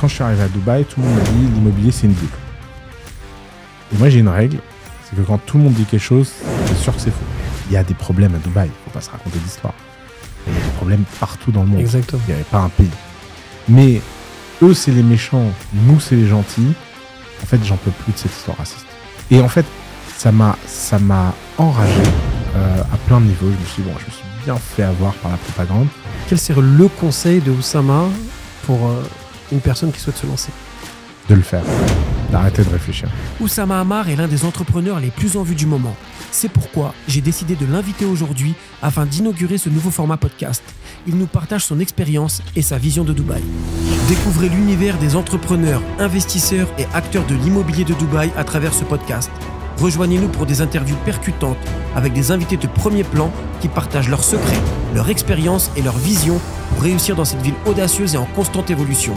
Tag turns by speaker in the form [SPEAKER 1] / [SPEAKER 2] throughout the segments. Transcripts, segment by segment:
[SPEAKER 1] quand je suis arrivé à Dubaï, tout le monde m'a dit l'immobilier c'est une bulle. Et moi j'ai une règle, c'est que quand tout le monde dit quelque chose, c'est sûr que c'est faux. Il y a des problèmes à Dubaï, faut pas se raconter d'histoire. Il y a des problèmes partout dans le monde. Exactement. Il n'y avait pas un pays. Mais eux c'est les méchants, nous c'est les gentils. En fait j'en peux plus de cette histoire raciste. Et en fait ça m'a ça m'a enragé euh, à plein de niveaux. Je me suis bon, je me suis bien fait avoir par la propagande.
[SPEAKER 2] Quel serait le conseil de Oussama pour euh, une personne qui souhaite se lancer
[SPEAKER 1] De le faire. D'arrêter de réfléchir.
[SPEAKER 2] Oussama Amar est l'un des entrepreneurs les plus en vue du moment. C'est pourquoi j'ai décidé de l'inviter aujourd'hui afin d'inaugurer ce nouveau format podcast. Il nous partage son expérience et sa vision de Dubaï. Découvrez l'univers des entrepreneurs, investisseurs et acteurs de l'immobilier de Dubaï à travers ce podcast. Rejoignez-nous pour des interviews percutantes avec des invités de premier plan qui partagent leurs secrets, leurs expériences et leur vision pour réussir dans cette ville audacieuse et en constante évolution.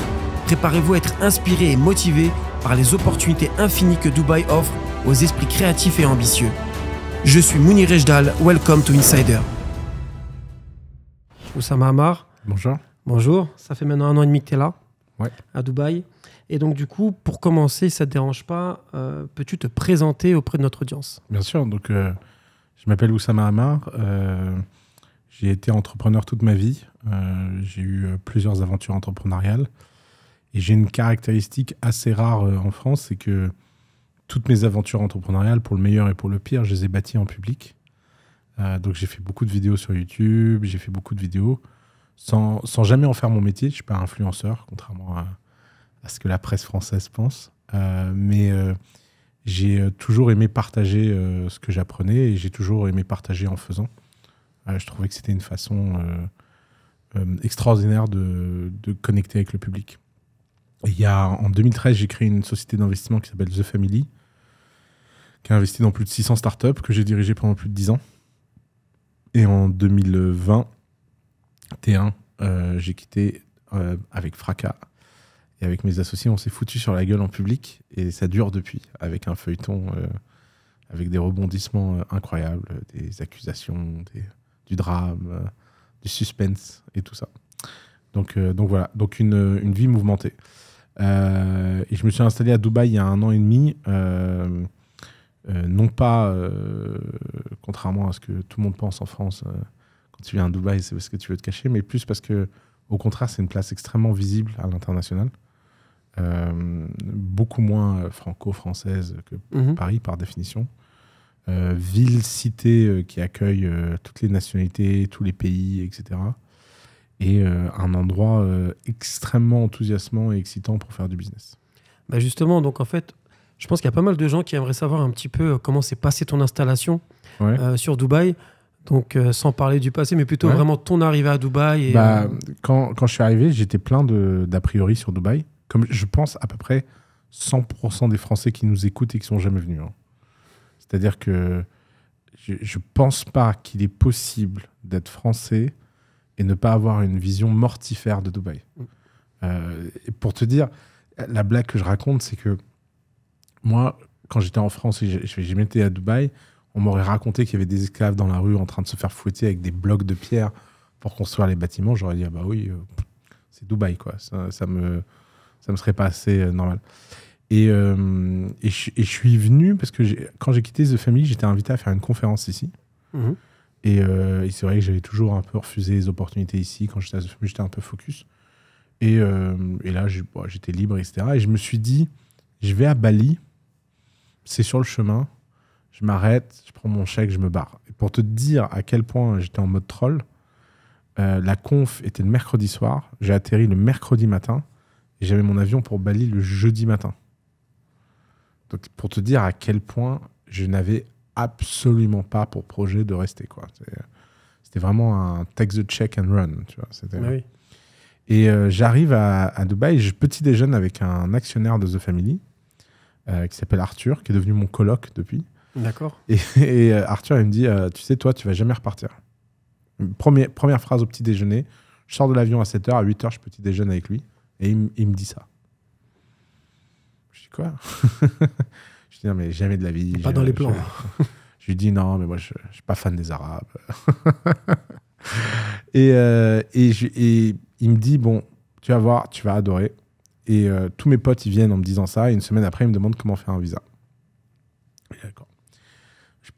[SPEAKER 2] Préparez-vous à être inspiré et motivé par les opportunités infinies que Dubaï offre aux esprits créatifs et ambitieux. Je suis Mounir Rejdal, welcome to Insider. Oussama Amar. Bonjour. Bonjour, ça fait maintenant un an et demi que tu es là, à Dubaï. Et donc, du coup, pour commencer, ça ne te dérange pas, euh, peux-tu te présenter auprès de notre audience
[SPEAKER 1] Bien sûr. Donc, euh, je m'appelle Oussama Hamar. Euh, j'ai été entrepreneur toute ma vie. j'ai eu plusieurs aventures entrepreneuriales. Et j'ai une caractéristique assez rare en France, c'est que toutes mes aventures entrepreneuriales, pour le meilleur et pour le pire, je les ai bâties en public. donc, j'ai fait beaucoup de vidéos sur YouTube, j'ai fait beaucoup de vidéos sans, sans jamais en faire mon métier. Je ne suis pas influenceur, contrairement à ce que la presse française pense. Euh, mais euh, j'ai euh, toujours aimé partager ce que j'apprenais et j'ai toujours aimé partager en faisant. je trouvais que c'était une façon extraordinaire de, connecter avec le public. il y a, en 2013, j'ai créé une société d'investissement qui s'appelle The Family, qui a investi dans plus de 600 startups, que j'ai dirigé pendant plus de 10 ans. Et en 2020, T1, j'ai quitté avec fracas et avec mes associés, on s'est foutu sur la gueule en public et ça dure depuis, avec un feuilleton, euh, avec des rebondissements euh, incroyables, des accusations, du drame, euh, du suspense et tout ça. Donc, donc voilà, donc une, une vie mouvementée. et je me suis installé à Dubaï il y a un an et demi, non pas, contrairement à ce que tout le monde pense en France, quand tu viens à Dubaï, c'est parce que tu veux te cacher, mais plus parce que, au contraire, c'est une place extrêmement visible à l'international. Euh, beaucoup moins franco-française que mhm. Paris par définition. Euh, ville, cité euh, qui accueille toutes les nationalités, tous les pays, etc. Et un endroit extrêmement enthousiasmant et excitant pour faire du business.
[SPEAKER 2] Bah justement, donc en fait, je pense qu'il y a pas mal de gens qui aimeraient savoir un petit peu comment s'est passée ton installation sur Dubaï. Donc sans parler du passé, mais plutôt vraiment ton arrivée à Dubaï. Bah,
[SPEAKER 1] quand, quand, je suis arrivé, j'étais plein d'a priori sur Dubaï. Comme je pense à peu près 100% des Français qui nous écoutent et qui sont jamais venus. Hein. C'est-à-dire que je ne pense pas qu'il est possible d'être français et ne pas avoir une vision mortifère de Dubaï. Mm. Euh, pour te dire, la blague que je raconte, c'est que moi, quand j'étais en France et j'ai m'étais à Dubaï, on m'aurait raconté qu'il y avait des esclaves dans la rue en train de se faire fouetter avec des blocs de pierre pour construire les bâtiments. J'aurais dit, ah bah oui, euh, c'est Dubaï, quoi. ça me ça me serait pas assez euh, normal. Et, euh, et, je, suis venu parce que quand j'ai quitté The Family, j'étais invité à faire une conférence ici. Mhm. Euh, et, c'est vrai que j'avais toujours un peu refusé les opportunités ici. Quand j'étais à The Family, j'étais un peu focus. Et, là, j'étais libre, etc. Et je me suis dit, je vais à Bali, c'est sur le chemin, je m'arrête, je prends mon chèque, je me barre. Et pour te dire à quel point j'étais en mode troll, la conf était le mercredi soir, j'ai atterri le mercredi matin. Et j'avais mon avion pour Bali le jeudi matin. Donc, pour te dire à quel point je n'avais absolument pas pour projet de rester. quoi. C'était vraiment un take the check and run. Tu vois, Et euh, j'arrive à, Dubaï, je petit déjeune avec un actionnaire de The Family euh, qui s'appelle Arthur, qui est devenu mon coloc depuis. D'accord. Et, euh, Arthur, il me dit Tu sais, toi, tu vas jamais repartir. Premier, première phrase au petit déjeuner je sors de l'avion à 7h, à 8h, je petit déjeune avec lui. Et il, me dit ça. Je dis quoi Je dis non, mais jamais de la vie. Pas dans les plans. Je, lui dis non, mais moi, je, ne suis pas fan des Arabes. et, euh, et, il me dit bon, tu vas voir, tu vas adorer. Et euh, tous mes potes, ils viennent en me disant ça. Et une semaine après, ils me demandent comment faire un visa.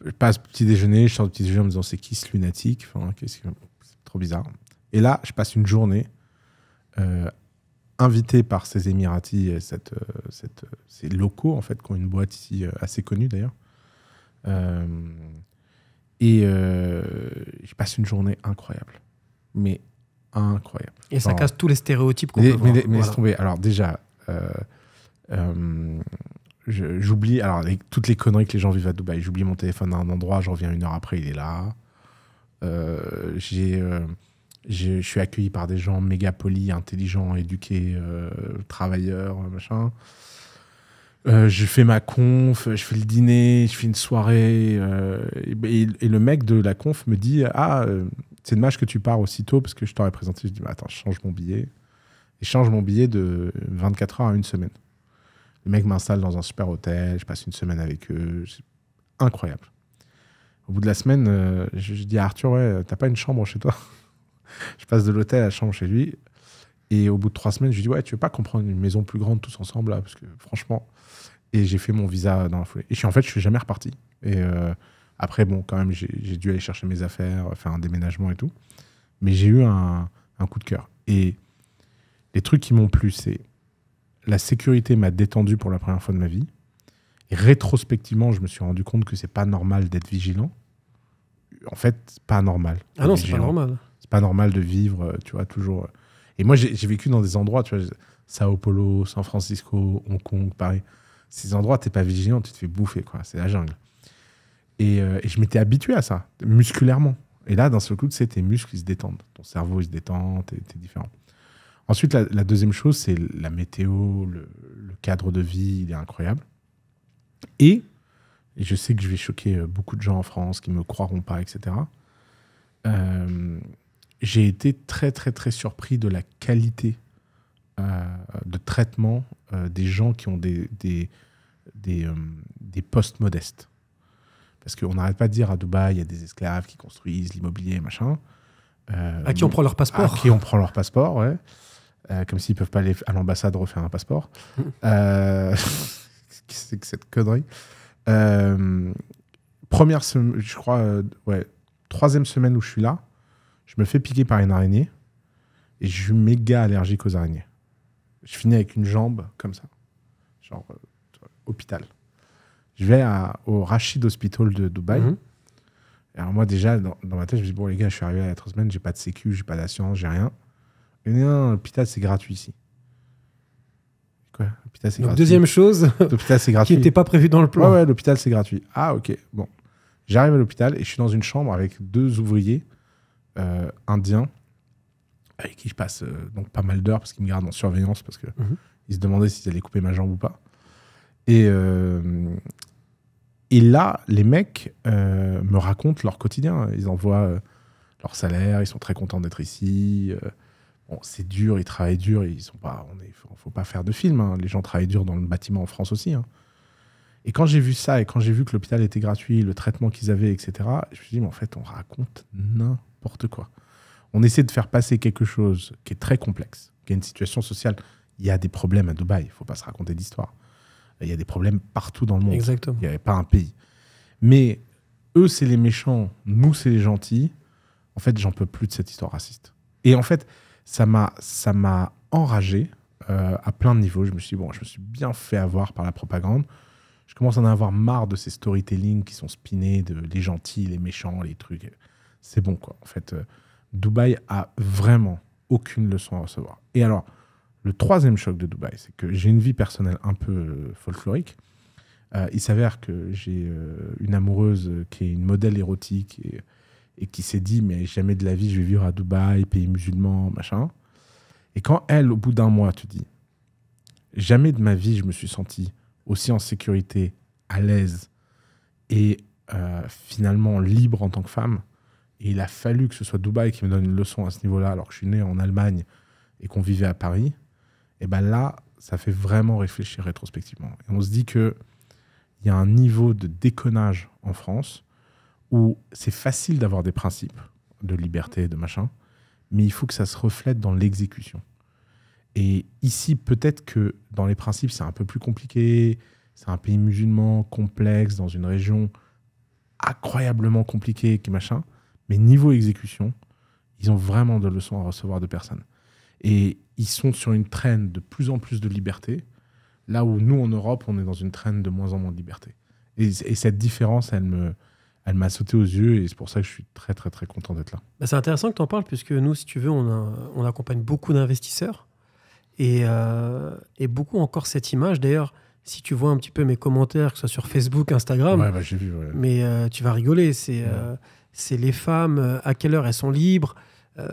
[SPEAKER 1] Je passe petit déjeuner, je sors du petit déjeuner en me disant c'est qui ce lunatique enfin, C'est -ce que... trop bizarre. Et là, je passe une journée euh, invité par ces Émiratis et euh, euh, ces locaux, en fait, qui ont une boîte ici euh, assez connue d'ailleurs. et euh, je passe une journée incroyable. Mais incroyable. Et ça casse tous les stéréotypes qu'on peut Mais, mais tomber. Alors, déjà, j'oublie. Alors, avec toutes les conneries que les gens vivent à Dubaï. J'oublie mon téléphone à un endroit, je reviens une heure après, il est là. J'ai je suis accueilli par des gens méga polis, intelligents, éduqués, euh, travailleurs, euh, machin. Euh, je fais ma conf, je fais le dîner, je fais une soirée. et, le mec de la conf me dit Ah, c'est dommage que tu pars aussitôt parce que je t'aurais présenté. Je dis Attends, je change mon billet. Et je change mon billet de 24 heures à une semaine. Le mec m'installe dans un super hôtel, je passe une semaine avec eux. C'est incroyable. Au bout de la semaine, je, dis à Arthur Ouais, t'as pas une chambre chez toi je passe de l'hôtel à la chambre chez lui. Et au bout de trois semaines, je lui dis Ouais, tu veux pas qu'on prenne une maison plus grande tous ensemble Parce que franchement. Et j'ai fait mon visa dans la foulée. Et je suis, en fait, je suis jamais reparti. Et euh, après, bon, quand même, j'ai dû aller chercher mes affaires, faire un déménagement et tout. Mais j'ai eu un, coup de cœur. Et les trucs qui m'ont plu, c'est la sécurité m'a détendu pour la première fois de ma vie. Et rétrospectivement, je me suis rendu compte que c'est pas normal d'être vigilant. En fait, pas normal. Ah non, c'est pas normal pas normal de vivre, euh, tu vois, toujours. Euh. Et moi, j'ai vécu dans des endroits, tu vois, Sao Paulo, San Francisco, Hong Kong, Paris. Ces endroits, t'es pas vigilant, tu te fais bouffer, quoi. C'est la jungle. Et, euh, je m'étais habitué à ça, musculairement. Et là, d'un seul coup, c'est tes muscles, ils se détendent. Ton cerveau, il se détend, t'es es différent. Ensuite, la, deuxième chose, c'est la météo, le, cadre de vie, il est incroyable. Et, et, je sais que je vais choquer beaucoup de gens en France qui ne me croiront pas, etc. Euh, j'ai été très, très, très surpris de la qualité euh, de traitement euh, des gens qui ont des, euh, des, postes modestes. Parce qu'on n'arrête pas de dire à Dubaï, il y a des esclaves qui construisent l'immobilier, machin. à qui on prend leur passeport À qui on prend leur passeport, ouais. comme s'ils ne peuvent pas aller à l'ambassade refaire un passeport. Mm. euh, C'est que cette connerie. première semaine, je crois, ouais, troisième semaine où je suis là, je me fais piquer par une araignée et je suis méga allergique aux araignées. Je finis avec une jambe comme ça, genre euh, hôpital. Je vais au Rachid Hospital de Dubaï. Mhm. alors moi déjà, dans, ma tête, je me dis, bon les gars, je suis arrivé à y a trois semaines, j'ai pas de sécu, j'ai pas d'assurance, j'ai rien. Et l'hôpital, c'est gratuit ici. Quoi L'hôpital, c'est gratuit. Deuxième chose, c'est gratuit. qui n'était pas prévu dans le plan. Ouais, ouais l'hôpital, c'est gratuit. Ah ok, bon. J'arrive à l'hôpital et je suis dans une chambre avec deux ouvriers euh, indien avec qui je passe euh, donc pas mal d'heures parce qu'il me garde en surveillance parce que mhm. se demandait s'ils allaient couper ma jambe ou pas. Et, euh, et là, les mecs me racontent leur quotidien. Ils envoient leur salaire, ils sont très contents d'être ici. Bon, c'est dur, ils travaillent dur, ils sont pas, on est, faut, pas faire de film. Hein. Les gens travaillent dur dans le bâtiment en France aussi. Hein. Et quand j'ai vu ça et quand j'ai vu que l'hôpital était gratuit, le traitement qu'ils avaient, etc., je me suis dit, mais en fait, on raconte n'importe n'importe quoi. On essaie de faire passer quelque chose qui est très complexe, qui est une situation sociale. Il y a des problèmes à Dubaï, il ne faut pas se raconter d'histoire. Il y a des problèmes partout dans le monde. Exactement. Il n'y avait pas un pays. Mais eux, c'est les méchants, nous, c'est les gentils. En fait, j'en peux plus de cette histoire raciste. Et en fait, ça m'a, ça m'a enragé euh, à plein de niveaux. Je me suis bon, je me suis bien fait avoir par la propagande. Je commence à en avoir marre de ces storytelling qui sont spinés de les gentils, les méchants, les trucs c'est bon, quoi. En fait, euh, Dubaï a vraiment aucune leçon à recevoir. Et alors, le troisième choc de Dubaï, c'est que j'ai une vie personnelle un peu euh, folklorique. Euh, il s'avère que j'ai une amoureuse qui est une modèle érotique et, qui s'est dit mais jamais de la vie je vais vivre à Dubaï, pays musulman, machin. Et quand elle, au bout d'un mois, te dit jamais de ma vie je me suis senti aussi en sécurité, à l'aise et finalement libre en tant que femme et il a fallu que ce soit Dubaï qui me donne une leçon à ce niveau-là, alors que je suis né en Allemagne et qu'on vivait à Paris. Et ben là, ça fait vraiment réfléchir rétrospectivement. on se dit que il y a un niveau de déconnage en France où c'est facile d'avoir des principes de liberté, de machin, mais il faut que ça se reflète dans l'exécution. Et ici, peut-être que dans les principes, c'est un peu plus compliqué. C'est un pays musulman complexe dans une région incroyablement compliquée, qui machin. Mais niveau exécution, ils ont vraiment de leçons à recevoir de personne. Et ils sont sur une traîne de plus en plus de liberté, là où nous, en Europe, on est dans une traîne de moins en moins de liberté. Et, cette différence, elle me, elle m'a sauté aux yeux et c'est pour ça que je suis très très très content d'être là.
[SPEAKER 2] Bah, c'est intéressant que tu en parles puisque nous, si tu veux, on, accompagne beaucoup d'investisseurs euh, et, beaucoup encore cette image. D'ailleurs, si tu vois un petit peu mes commentaires, que ce soit sur Facebook, Instagram, bah, mais euh, tu vas rigoler. C'est euh, c'est les femmes, euh, à quelle heure elles sont libres. Euh,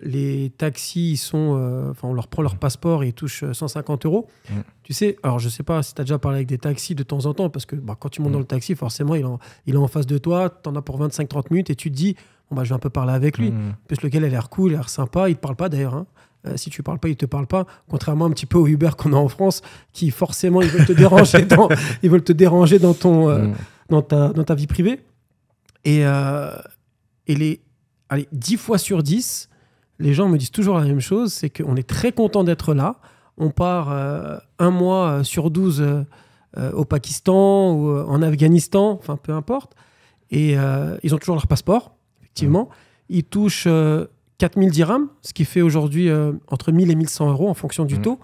[SPEAKER 2] les taxis, ils sont, euh, on leur prend leur passeport et ils touchent 150 euros. Mm. Tu sais, alors je sais pas si tu as déjà parlé avec des taxis de temps en temps, parce que bah, quand tu montes mm. dans le taxi, forcément, il, est en face de toi, tu en as pour 25-30 minutes et tu te dis, bon, bah, je vais un peu parler avec lui. Mmh. Parce lequel a l'air cool, il a l'air sympa, il te parle pas d'ailleurs. Hein. si tu parles pas, il te parle pas. Contrairement un petit peu au Uber qu'on a en France, qui forcément, ils veulent te déranger ils veulent te déranger dans, ton, mm. dans ta vie privée. Et, euh, les, allez, 10 fois sur 10, les gens me disent toujours la même chose, c'est qu'on est très content d'être là. On part euh, un mois euh, sur 12 euh, au Pakistan ou en Afghanistan, enfin peu importe. Et ils ont toujours leur passeport, effectivement. Ils touchent 4000 dirhams, ce qui fait aujourd'hui entre 1000 et 1100 euros en fonction du mmh. taux.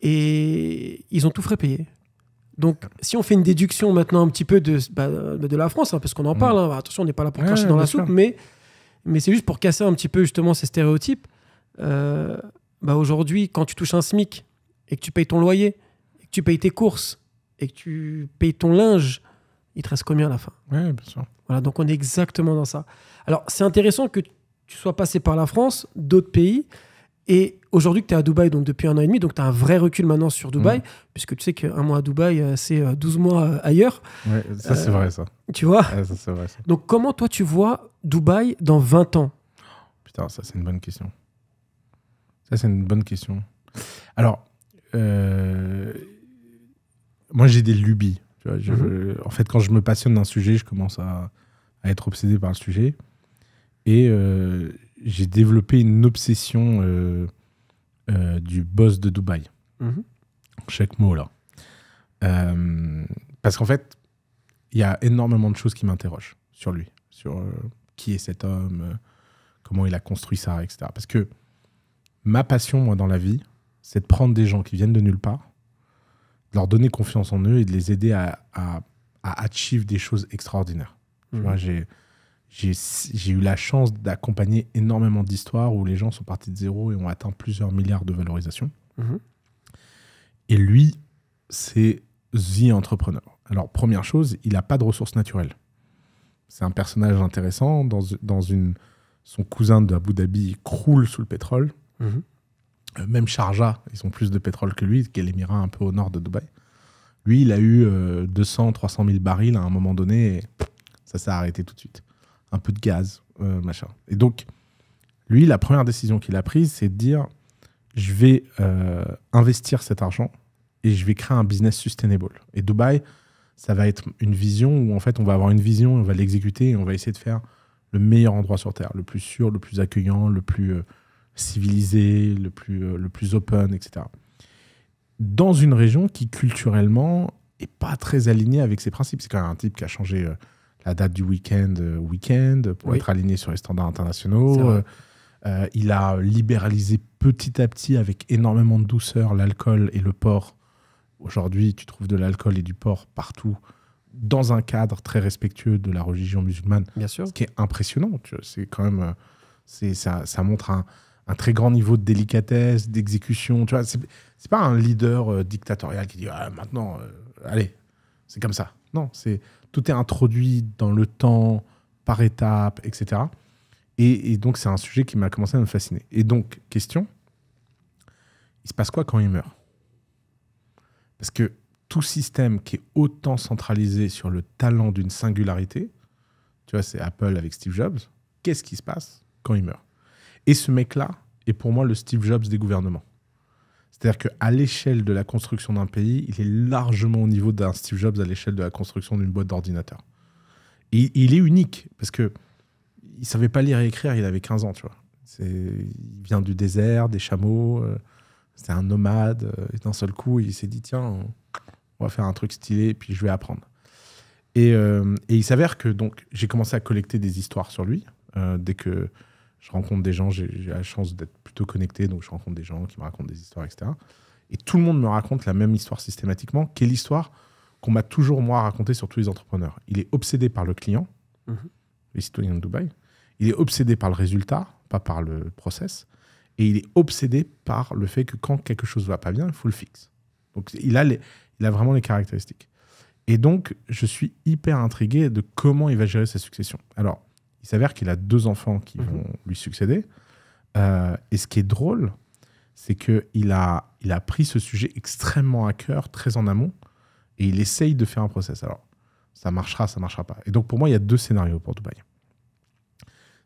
[SPEAKER 2] Et ils ont tout frais payé. Donc, si on fait une déduction maintenant un petit peu de, bah, de la France, hein, parce qu'on en mm. parle, hein, bah, attention, on n'est pas là pour cracher dans la soupe, mais, mais c'est juste pour casser un petit peu justement ces stéréotypes. Euh, bah, aujourd'hui, quand tu touches un SMIC et que tu payes ton loyer, et que tu payes tes courses, et que tu payes ton linge, il te reste combien à la fin Oui, bien sûr. Voilà, donc on est exactement dans ça. Alors, c'est intéressant que tu sois passé par la France, d'autres pays, et Aujourd'hui que tu es à Dubaï, donc depuis un an et demi, donc tu as un vrai recul maintenant sur Dubaï, mm. puisque tu sais qu'un mois à Dubaï, euh, c'est 12 euh, mois euh, ailleurs. Ouais, ça c'est vrai ça. Tu vois ouais, ça, vrai, Donc comment toi tu vois Dubaï dans 20 ans
[SPEAKER 1] Putain, ça c'est une bonne question. Ça c'est une bonne question. Alors, moi j'ai des lubies. je, mhm. En fait, quand je me passionne d'un sujet, je commence à, à, être obsédé par le sujet. Et j'ai développé une obsession euh, du boss de Dubaï. Mhm. Chaque mot là. Euh, parce qu'en fait, il y a énormément de choses qui m'interrogent sur lui, sur euh, qui est cet homme, comment il a construit ça, etc. Parce que ma passion, moi, dans la vie, c'est de prendre des gens qui viennent de nulle part, de leur donner confiance en eux et de les aider à, à, achieve des choses extraordinaires. Tu mhm. vois, j'ai j'ai eu la chance d'accompagner énormément d'histoires où les gens sont partis de zéro et ont atteint plusieurs milliards de valorisation. Mhm. Et lui, c'est The Entrepreneur. Alors, première chose, il n'a pas de ressources naturelles. C'est un personnage intéressant. Dans, une, son cousin d'Abu Dhabi croule sous le pétrole. Mhm. Euh, même Sharjah, ils ont plus de pétrole que lui, qui est l'émirat un peu au nord de Dubaï. Lui, il a eu 200, 300 000 barils à un moment donné et ça s'est arrêté tout de suite un peu de gaz, euh, machin. Et donc, lui, la première décision qu'il a prise, c'est de dire je vais euh, investir cet argent et je vais créer un business sustainable. Et Dubaï, ça va être une vision où en fait on va avoir une vision, on va l'exécuter et on va essayer de faire le meilleur endroit sur Terre, le plus sûr, le plus accueillant, le plus euh, civilisé, le plus, le plus open, etc. Dans une région qui culturellement est pas très alignée avec ses principes. C'est quand même un type qui a changé la date du week-end euh, week-end pour être aligné sur les standards internationaux. Euh, il a libéralisé petit à petit avec énormément de douceur l'alcool et le porc. Aujourd'hui, tu trouves de l'alcool et du porc partout dans un cadre très respectueux de la religion musulmane. Bien sûr. Ce qui est impressionnant. C'est quand même, euh, c'est ça, ça montre un, très grand niveau de délicatesse, d'exécution. Tu vois, c'est pas un leader dictatorial qui dit ah, maintenant, allez, c'est comme ça. Non, c'est tout est introduit dans le temps, par étapes, etc. Et, donc, c'est un sujet qui m'a commencé à me fasciner. Et donc, question il se passe quoi quand il meurt Parce que tout système qui est autant centralisé sur le talent d'une singularité, tu vois, c'est Apple avec Steve Jobs, qu'est-ce qui se passe quand il meurt Et ce mec-là est pour moi le Steve Jobs des gouvernements. C'est-à-dire qu'à l'échelle de la construction d'un pays, il est largement au niveau d'un Steve Jobs à l'échelle de la construction d'une boîte d'ordinateur. Et il est unique, parce que il savait pas lire et écrire, il avait 15 ans, tu vois. Il vient du désert, des chameaux, euh, C'est un nomade, euh, et d'un seul coup, il s'est dit, tiens, on va faire un truc stylé, et puis je vais apprendre. Et, euh, et il s'avère que donc j'ai commencé à collecter des histoires sur lui. dès que je rencontre des gens, j'ai la chance d'être connecté, donc je rencontre des gens qui me racontent des histoires, etc. Et tout le monde me raconte la même histoire systématiquement, qui est l'histoire qu'on m'a toujours, moi, raconté sur tous les entrepreneurs. Il est obsédé par le client, mhm. les citoyens de Dubaï. Il est obsédé par le résultat, pas par le process. Et il est obsédé par le fait que quand quelque chose va pas bien, il faut le fixe. Donc, il a, les, il a vraiment les caractéristiques. Et donc, je suis hyper intrigué de comment il va gérer sa succession. Alors, il s'avère qu'il a deux enfants qui mhm. vont lui succéder. Euh, et ce qui est drôle, c'est qu'il a, il a pris ce sujet extrêmement à cœur, très en amont, et il essaye de faire un process. Alors, ça marchera, ça marchera pas. Et donc, pour moi, il y a deux scénarios pour Dubaï.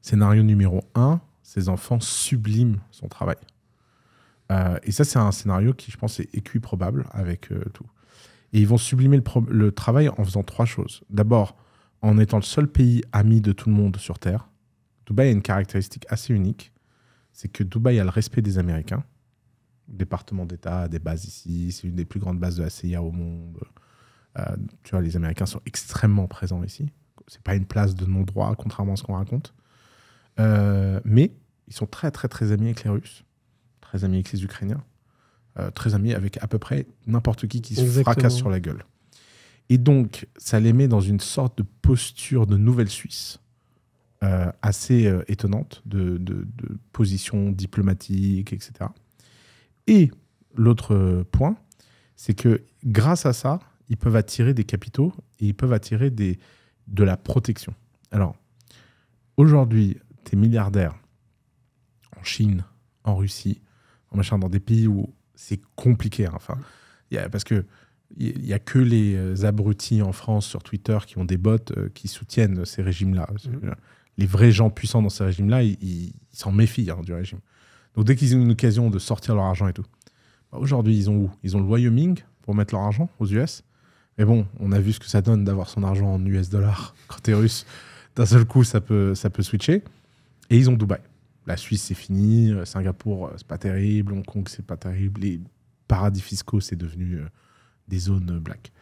[SPEAKER 1] Scénario numéro un, ses enfants subliment son travail. Euh, et ça, c'est un scénario qui, je pense, est équiprobable avec euh, tout. Et ils vont sublimer le travail en faisant trois choses. D'abord, en étant le seul pays ami de tout le monde sur Terre. Dubaï a une caractéristique assez unique c'est que Dubaï a le respect des Américains. Département d'État, a des bases ici, c'est une des plus grandes bases de la CIA au monde. Euh, tu vois, les Américains sont extrêmement présents ici. C'est pas une place de non-droit, contrairement à ce qu'on raconte. Euh, mais ils sont très, très, très amis avec les Russes, très amis avec les Ukrainiens, euh, très amis avec à peu près n'importe qui qui se fracasse sur la gueule. Et donc, ça les met dans une sorte de posture de nouvelle Suisse euh, assez euh, étonnante de, de, de, position diplomatique, etc. Et l'autre point, c'est que grâce à ça, ils peuvent attirer des capitaux et ils peuvent attirer des, de la protection. Alors, aujourd'hui, tes milliardaires milliardaire en Chine, en Russie, en machin, dans des pays où c'est compliqué. Hein, enfin, parce que il n'y a que les euh, abrutis en France sur Twitter qui ont des bots qui soutiennent ces régimes-là. Mmh les vrais gens puissants dans ce régime là ils s'en méfient hein, du régime. Donc dès qu'ils ont une occasion de sortir leur argent et tout, bah, aujourd'hui, ils ont où Ils ont le Wyoming pour mettre leur argent aux US. Mais bon, on a vu ce que ça donne d'avoir son argent en US dollars quand t'es russe. D'un seul coup, ça peut, ça peut switcher. Et ils ont Dubaï. La Suisse, c'est fini. Euh, Singapour, euh, c'est pas terrible. Hong Kong, c'est pas terrible. Les paradis fiscaux, c'est devenu euh, des zones black.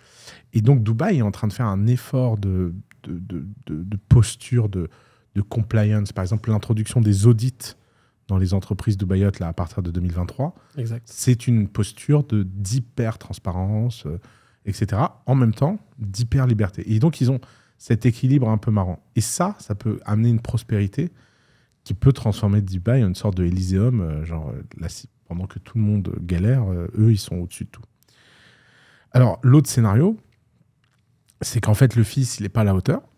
[SPEAKER 1] Et donc, Dubaï est en train de faire un effort de, de posture de, de compliance. Par exemple, l'introduction des audits dans les entreprises de Bayotte là, à partir de 2023, c'est une posture d'hyper-transparence, euh, etc. En même temps, d'hyper-liberté. Et donc, ils ont cet équilibre un peu marrant. Et ça, ça peut amener une prospérité qui peut transformer Dubaï en une sorte de euh, genre euh, là, pendant que tout le monde galère, eux, ils sont au-dessus de tout. Alors, l'autre scénario, c'est qu'en fait, le fils, il n'est pas à la hauteur.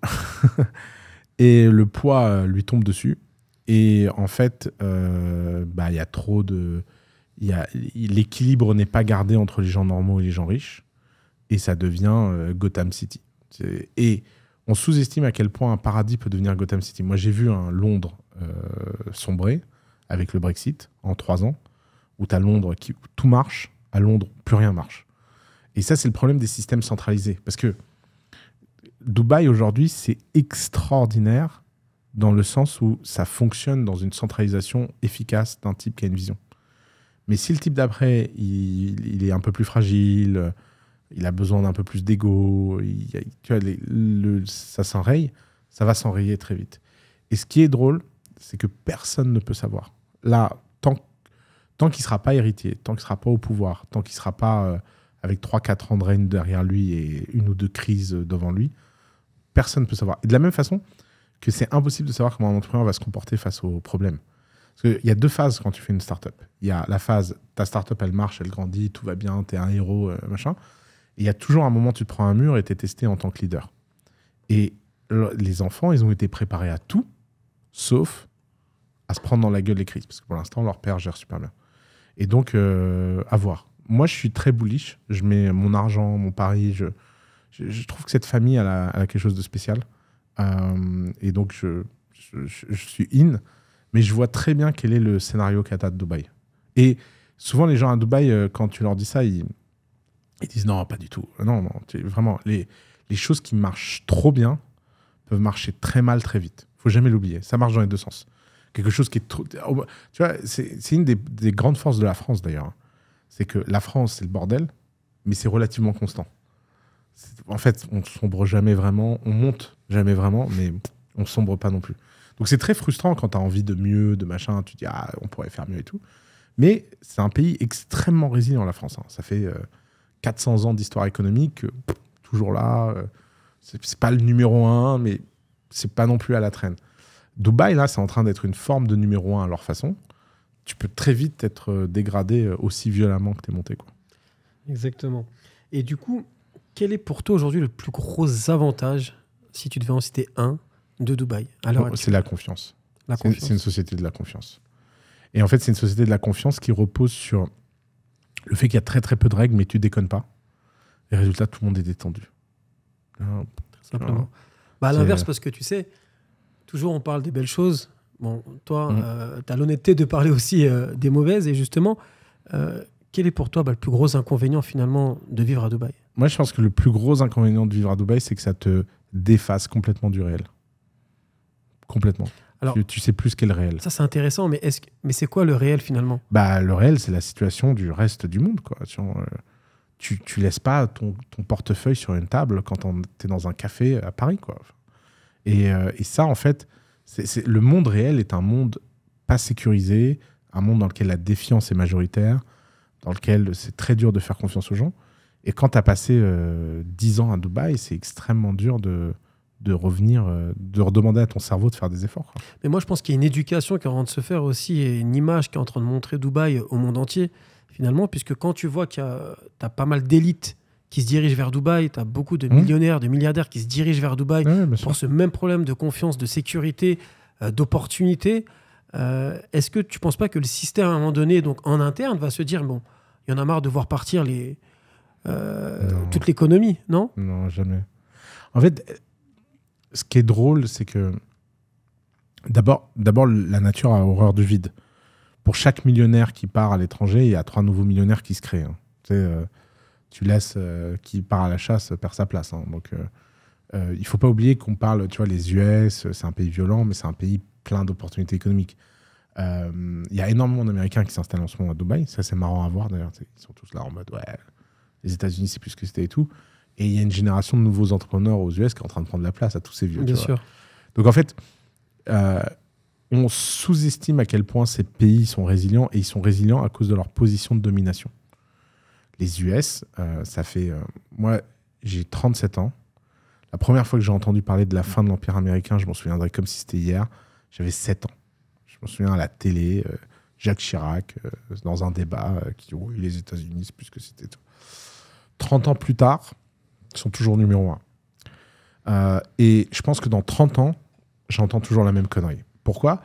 [SPEAKER 1] Et le poids euh, lui tombe dessus. Et en fait, euh, bah, il y a trop de. L'équilibre n'est pas gardé entre les gens normaux et les gens riches. Et ça devient euh, Gotham City. Et on sous-estime à quel point un paradis peut devenir Gotham City. Moi, j'ai vu un Londres sombrer avec le Brexit en trois ans, où tu as Londres qui tout marche, à Londres, plus rien marche. Et ça, c'est le problème des systèmes centralisés. Parce que Dubaï aujourd'hui, c'est extraordinaire dans le sens où ça fonctionne dans une centralisation efficace d'un type qui a une vision. Mais si le type d'après, il, est un peu plus fragile, il a besoin d'un peu plus d'ego, ça s'enraye, ça va s'enrayer très vite. Et ce qui est drôle, c'est que personne ne peut savoir. Là, tant, tant qu'il ne sera pas héritier, tant qu'il ne sera pas au pouvoir, tant qu'il ne sera pas euh, avec 3-4 ans de règne derrière lui et une ou deux crises devant lui, personne ne peut savoir. Et de la même façon que c'est impossible de savoir comment un entrepreneur va se comporter face aux problèmes. Parce qu'il y a deux phases quand tu fais une startup. Il y a la phase, ta startup, elle marche, elle grandit, tout va bien, tu es un héros, euh, machin. Il y a toujours un moment tu te prends un mur et tu es testé en tant que leader. Et les enfants, ils ont été préparés à tout, sauf à se prendre dans la gueule les crises. Parce que pour l'instant, leur père gère super bien. Et donc, euh, à voir. Moi, je suis très bullish. Je mets mon argent, mon pari, je, je, trouve que cette famille, a, quelque chose de spécial. Euh, et donc, je, suis in, mais je vois très bien quel est le scénario qu'a de Dubaï. Et souvent, les gens à Dubaï, euh, quand tu leur dis ça, ils, disent non, pas du tout. Non, vraiment, les, les choses qui marchent trop bien peuvent marcher très mal très vite. faut jamais l'oublier. Ça marche dans les deux sens. Quelque chose qui est trop. Tu vois, c'est une des grandes forces de la France d'ailleurs. C'est que la France, c'est le bordel, mais c'est relativement constant en fait, on sombre jamais vraiment, on monte jamais vraiment, mais on sombre pas non plus. Donc c'est très frustrant quand tu as envie de mieux, de machin, tu te dis ah, on pourrait faire mieux et tout. Mais c'est un pays extrêmement résilient, la France. Hein. Ça fait 400 euh, ans d'histoire économique, toujours là. Euh, Ce c'est pas le numéro un, mais c'est pas non plus à la traîne. Dubaï, là, c'est en train d'être une forme de numéro un à leur façon. Tu peux très vite être euh, dégradé aussi violemment que tu es monté. Quoi.
[SPEAKER 2] Exactement. Et du coup, quel est pour toi aujourd'hui le plus gros avantage, si tu devais en citer un, de Dubaï Alors C'est la confiance.
[SPEAKER 1] C'est une société de la confiance. Et en fait, c'est une société de la confiance qui repose sur le fait qu'il y a très très peu de règles, mais tu déconnes pas. Et résultat, tout le monde est détendu. Simplement. Bah, à l'inverse, euh,
[SPEAKER 2] parce que tu sais, toujours on parle des belles choses. Bon, toi, mm. euh, tu as l'honnêteté de parler aussi euh, des mauvaises. Et justement, euh, quel est pour toi bah, le plus gros inconvénient finalement de vivre à Dubaï
[SPEAKER 1] Moi, je pense que le plus gros inconvénient de vivre à Dubaï, c'est que ça te défasse complètement du réel. Complètement. Alors, tu, sais plus qu'est le réel. Ça,
[SPEAKER 2] c'est intéressant, mais, mais c'est quoi le réel finalement
[SPEAKER 1] bah, Le réel, c'est la situation du reste du monde. Quoi. Euh, tu, tu, laisses pas ton, portefeuille sur une table quand tu es dans un café à Paris. Quoi. Et, euh, ça, en fait, le monde réel est un monde pas sécurisé, un monde dans lequel la défiance est majoritaire, dans lequel c'est très dur de faire confiance aux gens. Et quand tu as passé euh, dix 10 ans à Dubaï, c'est extrêmement dur de, de revenir, euh, de redemander à ton cerveau de faire des efforts.
[SPEAKER 2] Mais moi, je pense qu'il y a une éducation qui est en train de se faire aussi et une image qui est en train de montrer Dubaï au monde entier, finalement, puisque quand tu vois qu'il y a, pas mal d'élites qui se dirigent vers Dubaï, tu as beaucoup de mmh. millionnaires, de milliardaires qui se dirigent vers Dubaï pour ce même problème de confiance, de sécurité, euh, d'opportunité. Euh, est-ce que tu ne penses pas que le système, à un moment donné, donc en interne, va se dire bon, il y en a marre de voir partir euh, toute l'économie, non
[SPEAKER 1] Non, jamais. En fait, ce qui est drôle, c'est que d'abord, la nature a horreur du vide. Pour chaque millionnaire qui part à l'étranger, il y a trois nouveaux millionnaires qui se créent. Hein. Euh, tu, laisses qui part à la chasse perd sa place. Il hein. Donc, il faut pas oublier qu'on parle, tu vois, les US, c'est un pays violent, mais c'est un pays plein d'opportunités économiques. Il euh, y a énormément d'Américains qui s'installent en ce moment à Dubaï. Ça, c'est marrant à voir d'ailleurs. Ils sont tous là en mode, ouais, les États-Unis, c'est plus que c'était et tout. Et il y a une génération de nouveaux entrepreneurs aux US qui est en train de prendre la place à tous ces vieux. Bien sûr. Donc en fait, euh, on sous-estime à quel point ces pays sont résilients et ils sont résilients à cause de leur position de domination. Les US, euh, ça fait. moi, j'ai 37 ans. La première fois que j'ai entendu parler de la fin de l'Empire américain, je m'en souviendrai comme si c'était hier. J'avais 7 ans. Je me souviens à la télé, euh, Jacques Chirac, euh, dans un débat, euh, qui oui, les États-Unis, c'est plus que c'était tout. 30 ans plus tard, ils sont toujours numéro 1. et je pense que dans 30 ans, j'entends toujours la même connerie. Pourquoi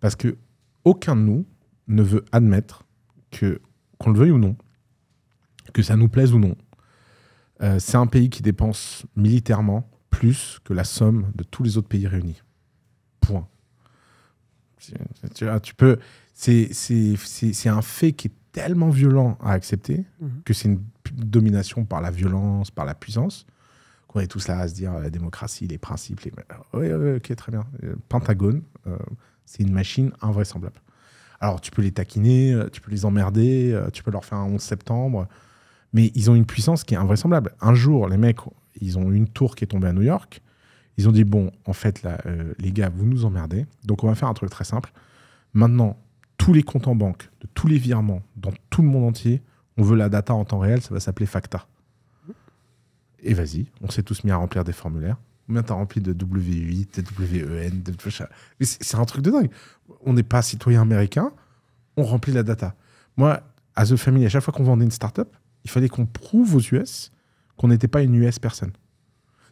[SPEAKER 1] Parce que aucun de nous ne veut admettre que, qu'on le veuille ou non, que ça nous plaise ou non, c'est un pays qui dépense militairement plus que la somme de tous les autres pays réunis. Point. Tu, tu peux. C'est un fait qui est tellement violent à accepter mhm. que c'est une domination par la violence, par la puissance, qu'on est tous là à se dire euh, la démocratie, les principes. Les... Oui, ok, très bien. Euh, Pentagone, euh, c'est une machine invraisemblable. Alors, tu peux les taquiner, tu peux les emmerder, tu peux leur faire un 11 septembre, mais ils ont une puissance qui est invraisemblable. Un jour, les mecs, ils ont une tour qui est tombée à New York. Ils ont dit bon, en fait, là, euh, les gars, vous nous emmerdez. Donc, on va faire un truc très simple. Maintenant, tous les comptes en banque, de tous les virements, dans tout le monde entier, on veut la data en temps réel, ça va s'appeler Facta. Et vas-y, on s'est tous mis à remplir des formulaires. Combien t'as rempli de W8, de WEN, de... C'est un truc de dingue. On n'est pas citoyen américain, on remplit la data. Moi, à The Family, à chaque fois qu'on vendait une startup, il fallait qu'on prouve aux US qu'on n'était pas une US personne.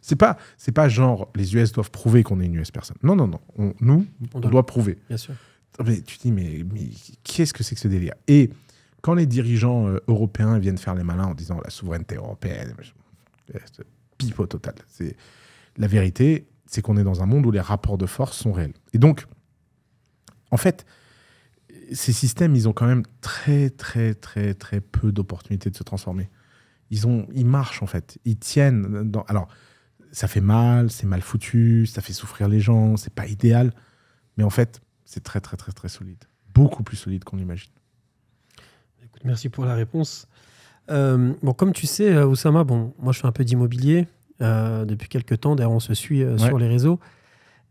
[SPEAKER 1] C'est pas, c'est pas genre les US doivent prouver qu'on est une US personne. Non, non, non. nous, on, doit, prouver. Bien sûr. Ah, mais tu te dis, mais, qu'est-ce que c'est que ce délire Et quand les dirigeants euh, européens viennent faire les malins en disant la souveraineté européenne, pipe au total. C'est la vérité, c'est qu'on est dans un monde où les rapports de force sont réels. Et donc, en fait, ces systèmes, ils ont quand même très, très, très, très peu d'opportunités de se transformer. Ils, ont, ils marchent, en fait. Ils tiennent. Dans... Alors, ça fait mal, c'est mal foutu, ça fait souffrir les gens, c'est pas idéal. Mais en fait, c'est très, très, très, très solide. Beaucoup plus solide qu'on l'imagine.
[SPEAKER 2] merci pour la réponse. Euh, bon, comme tu sais, euh, Oussama, bon, moi je fais un peu d'immobilier euh, depuis quelques temps. D'ailleurs, on se suit sur les réseaux.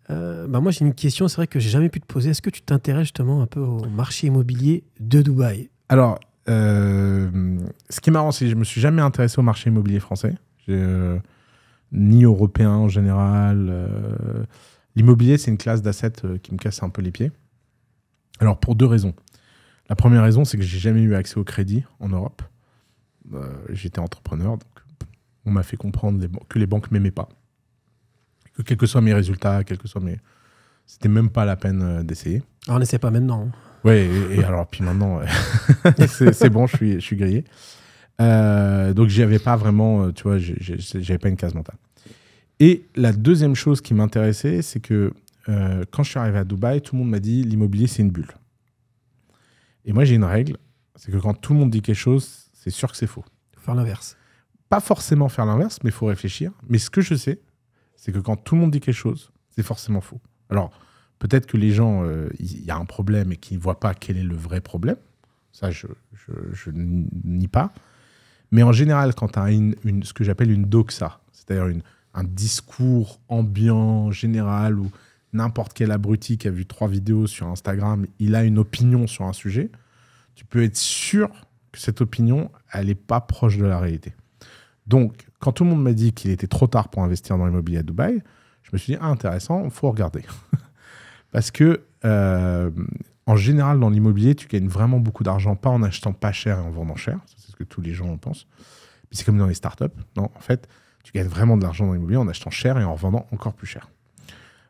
[SPEAKER 2] bah moi j'ai une question, c'est vrai que j'ai jamais pu te poser. Est-ce que tu t'intéresses justement un peu au marché immobilier de Dubaï
[SPEAKER 1] Alors, ce qui est marrant, c'est que je me suis jamais intéressé au marché immobilier français. J'ai ni européen en général. Euh, l'immobilier, c'est une classe d'assets euh, qui me casse un peu les pieds. Alors, pour deux raisons. La première raison, c'est que j'ai jamais eu accès au crédit en Europe. Euh, j'étais entrepreneur, donc on m'a fait comprendre que les banques m'aimaient pas. Que quels que soient mes résultats, quels que soient mes. C'était même pas la peine d'essayer.
[SPEAKER 2] Ah, on n'essaie pas maintenant. Hein. Oui, et, alors,
[SPEAKER 1] puis maintenant, c'est bon, je je suis grillé. Euh, donc, j'avais pas vraiment, euh, tu vois, j'avais pas une case mentale. Et la deuxième chose qui m'intéressait, c'est que euh, quand je suis arrivé à Dubaï, tout le monde m'a dit l'immobilier, c'est une bulle. Et moi, j'ai une règle, c'est que quand tout le monde dit quelque chose, c'est sûr que c'est faux. Faire l'inverse. Pas forcément faire l'inverse, mais il faut réfléchir. Mais ce que je sais, c'est que quand tout le monde dit quelque chose, c'est forcément faux. Alors, peut-être que les gens, il y a un problème et qu'ils ne voient pas quel est le vrai problème. Ça, je, n'y nie pas. Mais en général, quand tu as une, ce que j'appelle une doxa, c'est-à-dire un discours ambiant, général, où n'importe quel abruti qui a vu trois vidéos sur Instagram, il a une opinion sur un sujet, tu peux être sûr que cette opinion, elle n'est pas proche de la réalité. Donc, quand tout le monde m'a dit qu'il était trop tard pour investir dans l'immobilier à Dubaï, je me suis dit, ah, intéressant, il faut regarder. Parce que, euh, en général, dans l'immobilier, tu gagnes vraiment beaucoup d'argent, pas en achetant pas cher et en vendant cher, que tous les gens en pensent. c'est comme dans les startups. Non, en fait, tu gagnes vraiment de l'argent dans l'immobilier en achetant cher et en vendant encore plus cher.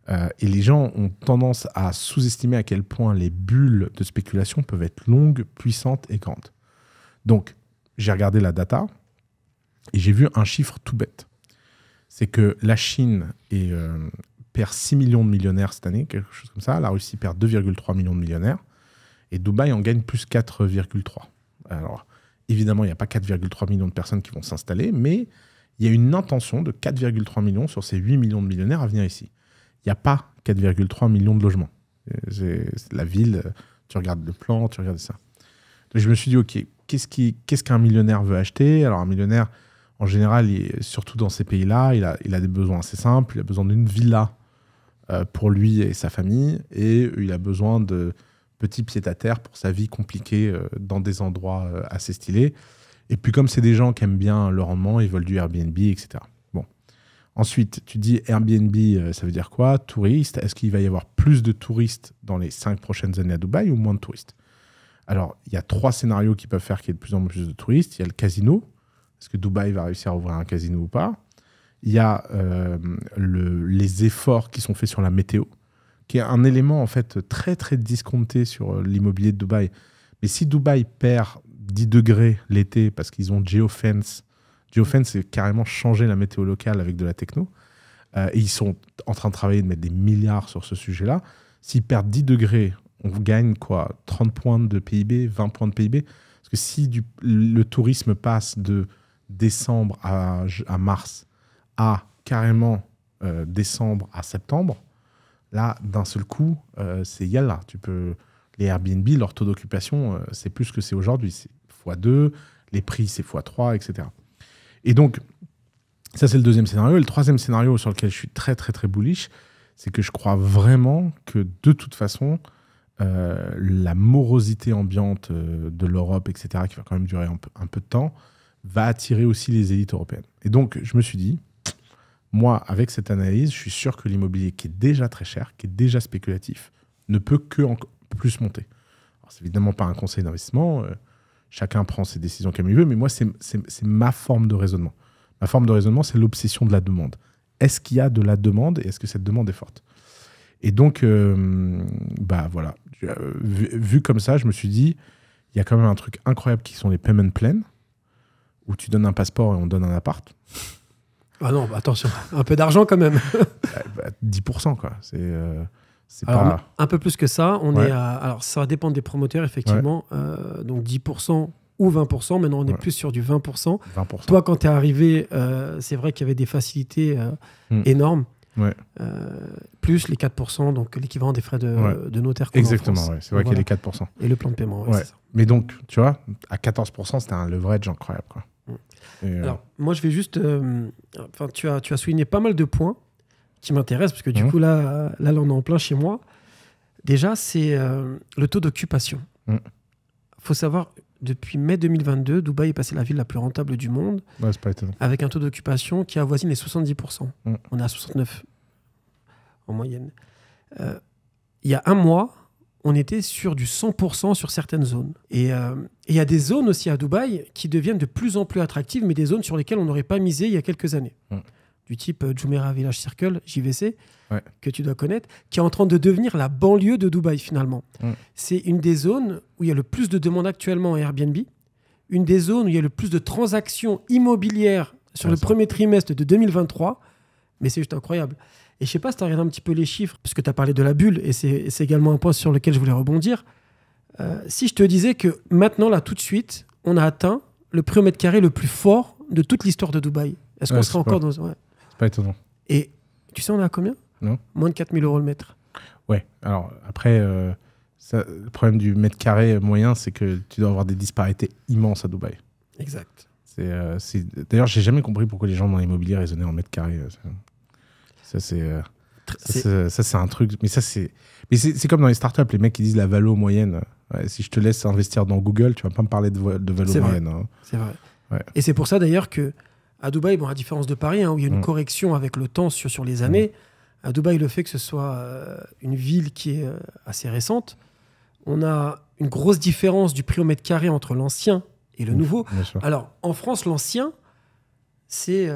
[SPEAKER 1] Euh, et les gens ont tendance à sous-estimer à quel point les bulles de spéculation peuvent être longues, puissantes et grandes. Donc, j'ai regardé la data et j'ai vu un chiffre tout bête. C'est que la Chine euh, perd 6 millions de millionnaires cette année, quelque chose comme ça. La Russie perd 2,3 millions de millionnaires. Et Dubaï en gagne plus 4,3. Alors, Évidemment, il n'y a pas 4,3 millions de personnes qui vont s'installer, mais il y a une intention de 4,3 millions sur ces 8 millions de millionnaires à venir ici. Il n'y a pas 4,3 millions de logements. Euh, la ville, euh, tu regardes le plan, tu regardes ça. je me suis dit, OK, qu'est-ce qu'un millionnaire veut acheter Alors un millionnaire, en général, surtout dans ces pays-là, il il a, des besoins assez simples. Il a besoin d'une villa euh, pour lui et sa famille, et il a besoin de petit pied-à-terre pour sa vie compliquée euh, dans des endroits euh, assez stylés. Et puis comme c'est des gens qui aiment bien le rendement, ils veulent du Airbnb, etc. Bon. Ensuite, tu dis Airbnb, euh, ça veut dire quoi Touriste. Est-ce qu'il va y avoir plus de touristes dans les cinq prochaines années à Dubaï ou moins de touristes Alors, il y a trois scénarios qui peuvent faire qu'il y ait de plus en plus de touristes. Il y a le casino. Est-ce que Dubaï va réussir à ouvrir un casino ou pas Il y a les efforts qui sont faits sur la météo qui est un élément en fait très très discompté sur euh, l'immobilier de Dubaï. Mais si Dubaï perd 10 degrés l'été parce qu'ils ont Geofence, Geofence c'est carrément changer la météo locale avec de la techno, euh, et ils sont en train de travailler, de mettre des milliards sur ce sujet-là, s'ils perdent 10 degrés, on gagne quoi 30 points de PIB, 20 points de PIB Parce que si du, le tourisme passe de décembre à, mars à carrément euh, décembre à septembre, Là, d'un seul coup, euh, c'est Yalla. Tu peux... Les Airbnb, leur taux d'occupation, euh, c'est plus que c'est aujourd'hui. C'est x2, les prix, c'est x3, etc. Et donc, ça, c'est le deuxième scénario. Et le troisième scénario sur lequel je suis très, très, très bullish, c'est que je crois vraiment que de toute façon, euh, la morosité ambiante euh, de l'Europe, etc., qui va quand même durer un peu, un peu de temps, va attirer aussi les élites européennes. Et donc, je me suis dit, moi, avec cette analyse, je suis sûr que l'immobilier qui est déjà très cher, qui est déjà spéculatif, ne peut que plus monter. C'est évidemment pas un conseil d'investissement. Euh, chacun prend ses décisions comme il veut, mais moi, c'est ma forme de raisonnement. Ma forme de raisonnement, c'est l'obsession de la demande. Est-ce qu'il y a de la demande et est-ce que cette demande est forte Et donc, euh, bah voilà. Euh, vu, vu, comme ça, je me suis dit, il y a quand même un truc incroyable qui sont les payment plans, où tu donnes un passeport et on donne un appart.
[SPEAKER 2] Ah non, attention, un peu d'argent quand même. 10%,
[SPEAKER 1] bah, bah, quoi. C'est. Euh, pas...
[SPEAKER 2] Un peu plus que ça, on est à, alors ça dépend des promoteurs effectivement, euh, donc 10% ou 20%, maintenant on est plus sur du 20%. 20%. Toi quand tu es arrivé, euh, c'est vrai qu'il y avait des facilités hmm. énormes, plus les 4%, donc l'équivalent des frais de, de notaire. Exactement, c'est vrai qu'il y a les 4%. Et le plan de paiement, ça.
[SPEAKER 1] Mais donc, tu vois, à 14%, c'était un leverage incroyable. Quoi. Euh, Alors,
[SPEAKER 2] moi, je vais juste. Euh, enfin, tu, as, tu as souligné pas mal de points qui m'intéressent, parce que du mhm. coup, là, là, là, on est en plein chez moi. Déjà, c'est euh, le taux d'occupation. Il mhm. faut savoir depuis mai 2022, Dubaï est passé la ville la plus rentable du monde, avec un taux d'occupation qui avoisine les 70%. Mhm. On est à 69 en moyenne. Il y a un mois, on était sur du 100% sur certaines zones. Euh, et il y a des zones aussi à Dubaï qui deviennent de plus en plus attractives, mais des zones sur lesquelles on n'aurait pas misé il y a quelques années. Mm. Du type euh, Jumeirah Village Circle, JVC, que tu dois connaître, qui est en train de devenir la banlieue de Dubaï finalement. Mm. C'est une des zones où il y a le plus de demandes actuellement en Airbnb, une des zones où il y a le plus de transactions immobilières sur le premier trimestre de 2023 mais c'est juste incroyable. Et je sais pas si tu as regardé un petit peu les chiffres, puisque tu as parlé de la bulle, et c'est également un point sur lequel je voulais rebondir. Euh, si je te disais que maintenant, là, tout de suite, on a atteint le prix au mètre carré le plus fort de toute l'histoire de Dubaï. Est-ce qu'on serait encore dans. Ouais. C'est pas étonnant. Et tu sais, on est à combien Non. Moins de 4000 euros le mètre.
[SPEAKER 1] Ouais, alors après, euh, le problème du mètre carré moyen, c'est que tu dois avoir des disparités immenses à Dubaï. Exact. D'ailleurs, D'ailleurs, j'ai jamais compris pourquoi les gens dans l'immobilier raisonnaient en mètres carrés. Euh, ça, euh, c'est. ça, c'est un truc. Mais ça, c'est. Mais c'est comme dans les startups, les mecs qui disent la valeur moyenne. si je te laisse investir dans Google, tu vas pas me parler de, de valo moyenne. C'est vrai. Hein. Et c'est
[SPEAKER 2] pour ça d'ailleurs que à Dubaï, bon, à différence de Paris, hein, où il y a une mm. correction avec le temps sur, sur les années, à Dubaï, le fait que ce soit euh, une ville qui est assez récente, on a une grosse différence du prix au mètre carré entre l'ancien et le nouveau. Alors, en France, l'ancien, c'est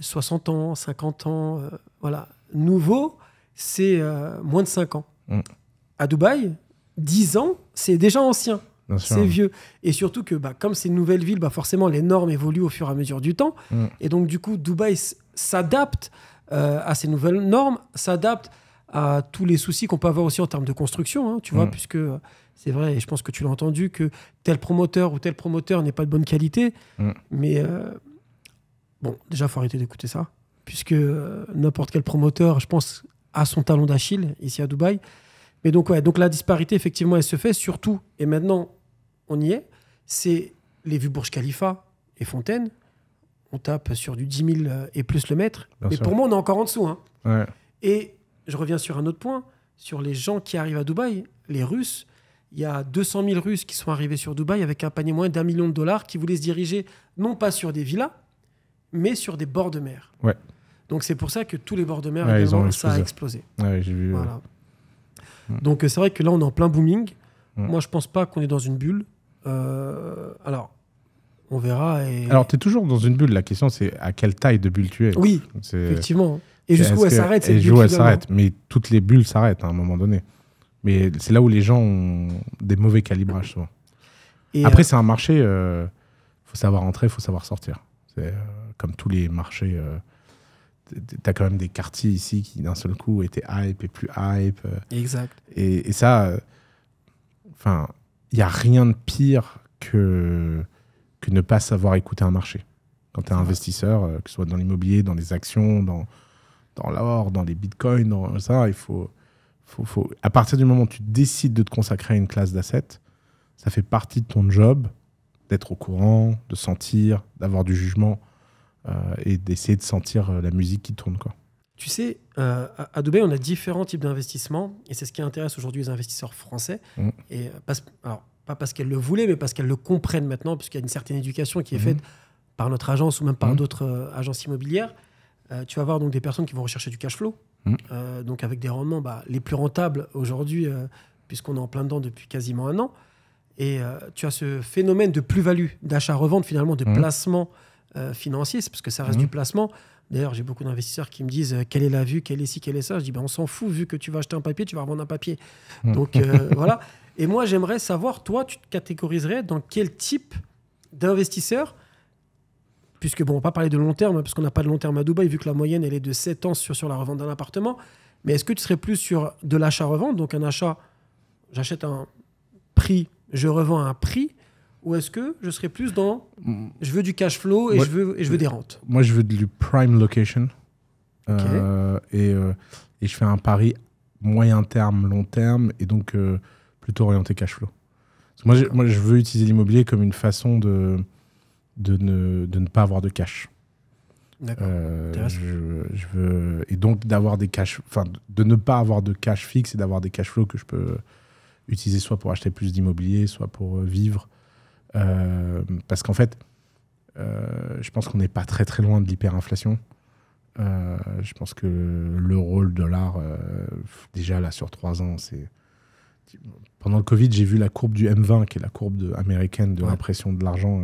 [SPEAKER 2] 60 euh, ans, 50 ans, euh, voilà. Nouveau, c'est euh, moins de 5 ans. Mm. À Dubaï, 10 ans, c'est déjà ancien. C'est vieux. Et surtout que, bah, comme c'est une nouvelle ville, bah, forcément, les normes évoluent au fur et à mesure du temps. Mm. Et donc, du coup, Dubaï s'adapte à ces nouvelles normes, s'adapte à tous les soucis qu'on peut avoir aussi en termes de construction, hein, tu vois, mm. puisque c'est vrai, et je pense que tu l'as entendu, que tel promoteur ou tel promoteur n'est pas de bonne qualité. Mm. Mais euh, bon, déjà, faut arrêter d'écouter ça, puisque euh, n'importe quel promoteur, je pense, a son talon d'Achille ici à Dubaï. Mais donc, ouais, donc la disparité, effectivement, elle se fait surtout, et maintenant, on y est, c'est les vues bourges Khalifa et Fontaine. On tape sur du 10 000 euh, et plus le mètre. mais pour moi, on est encore en dessous. Hein. Et je reviens sur un autre point, sur les gens qui arrivent à Dubaï, les Russes il y a 200 000 Russes qui sont arrivés sur Dubaï avec un panier moyen d'un million de dollars qui voulaient se diriger non pas sur des villas, mais sur des bords de mer. Ouais. Donc c'est pour ça que tous les bords de mer, ça a explosé. Ouais, vu, Donc c'est vrai que là, on est en plein booming. Moi, je ne pense pas qu'on est dans une bulle. Euh, alors, on verra. Et... Alors, tu es
[SPEAKER 1] toujours dans une bulle. La question, c'est à quelle taille de bulle tu es. Oui, effectivement. Et jusqu'où elle s'arrête. Et jusqu'où elle s'arrête. Mais toutes les bulles s'arrêtent à un moment donné. Mais c'est là où les gens ont des mauvais calibrages souvent. Et euh, Après, c'est un marché, il euh, faut savoir entrer, il faut savoir sortir. C'est euh, comme tous les marchés. tu as quand même des quartiers ici qui, d'un seul coup, étaient hype et plus hype. Exact. Et, et ça, enfin, il n'y a rien de pire que, que ne pas savoir écouter un marché. Quand tu es investisseur, que ce soit dans l'immobilier, dans les actions, dans, dans l'or, dans les bitcoins, dans ça, il faut faut, À partir du moment où tu décides de te consacrer à une classe d'assets, ça fait partie de ton job d'être au courant, de sentir, d'avoir du jugement euh, et d'essayer de sentir euh, la musique qui tourne. Quoi.
[SPEAKER 2] Tu sais, euh, à Dubaï, on a différents types d'investissements et c'est ce qui intéresse aujourd'hui les investisseurs français. Mmh. Et euh, pas, alors, pas parce qu'elles le voulaient, mais parce qu'elles le comprennent maintenant, puisqu'il y a une certaine éducation qui est mmh. faite par notre agence ou même par mmh. d'autres agences immobilières. tu vas voir donc des personnes qui vont rechercher du cash flow, Mm. Euh, donc avec des rendements bah, les plus rentables aujourd'hui, euh, puisqu'on est en plein dedans depuis quasiment un an. Et euh, tu as ce phénomène de plus-value, d'achat-revente finalement, de mm. placement financier, parce que ça reste mm. du placement. D'ailleurs, j'ai beaucoup d'investisseurs qui me disent quelle est la vue, quelle est ci, quelle est ça. Je dis ben, on s'en fout, vu que tu vas acheter un papier, tu vas revendre un papier.
[SPEAKER 1] Donc
[SPEAKER 2] voilà. Et moi, j'aimerais savoir, toi, tu te catégoriserais dans quel type d'investisseur puisque bon, on va pas parler de long terme, hein, parce qu'on n'a pas de long terme à Dubaï, vu que la moyenne, elle est de 7 ans sur, sur la revente d'un appartement. Mais est-ce que tu serais plus sur de l'achat-revente, donc un achat, j'achète un prix, je revends un prix, ou est-ce que je serais plus dans je veux du cash flow et, je, veux, et je veux des rentes
[SPEAKER 1] Moi, je veux du prime location. Euh, et, euh, et, je fais un pari moyen terme, long terme, et donc euh, plutôt orienté cash flow. moi, moi, je veux utiliser l'immobilier comme une façon de de ne, pas avoir de cash. D'accord. Euh, je, veux et donc d'avoir des cash, enfin de ne pas avoir de cash fixe et d'avoir des cash flows que je peux utiliser soit pour acheter plus d'immobilier, soit pour euh, vivre. Euh, parce qu'en fait, je pense qu'on n'est pas très très loin de l'hyperinflation. je pense que le rôle de dollar, déjà là sur trois ans, c'est pendant le Covid, j'ai vu la courbe du M20, qui est la courbe américaine de l'impression de l'argent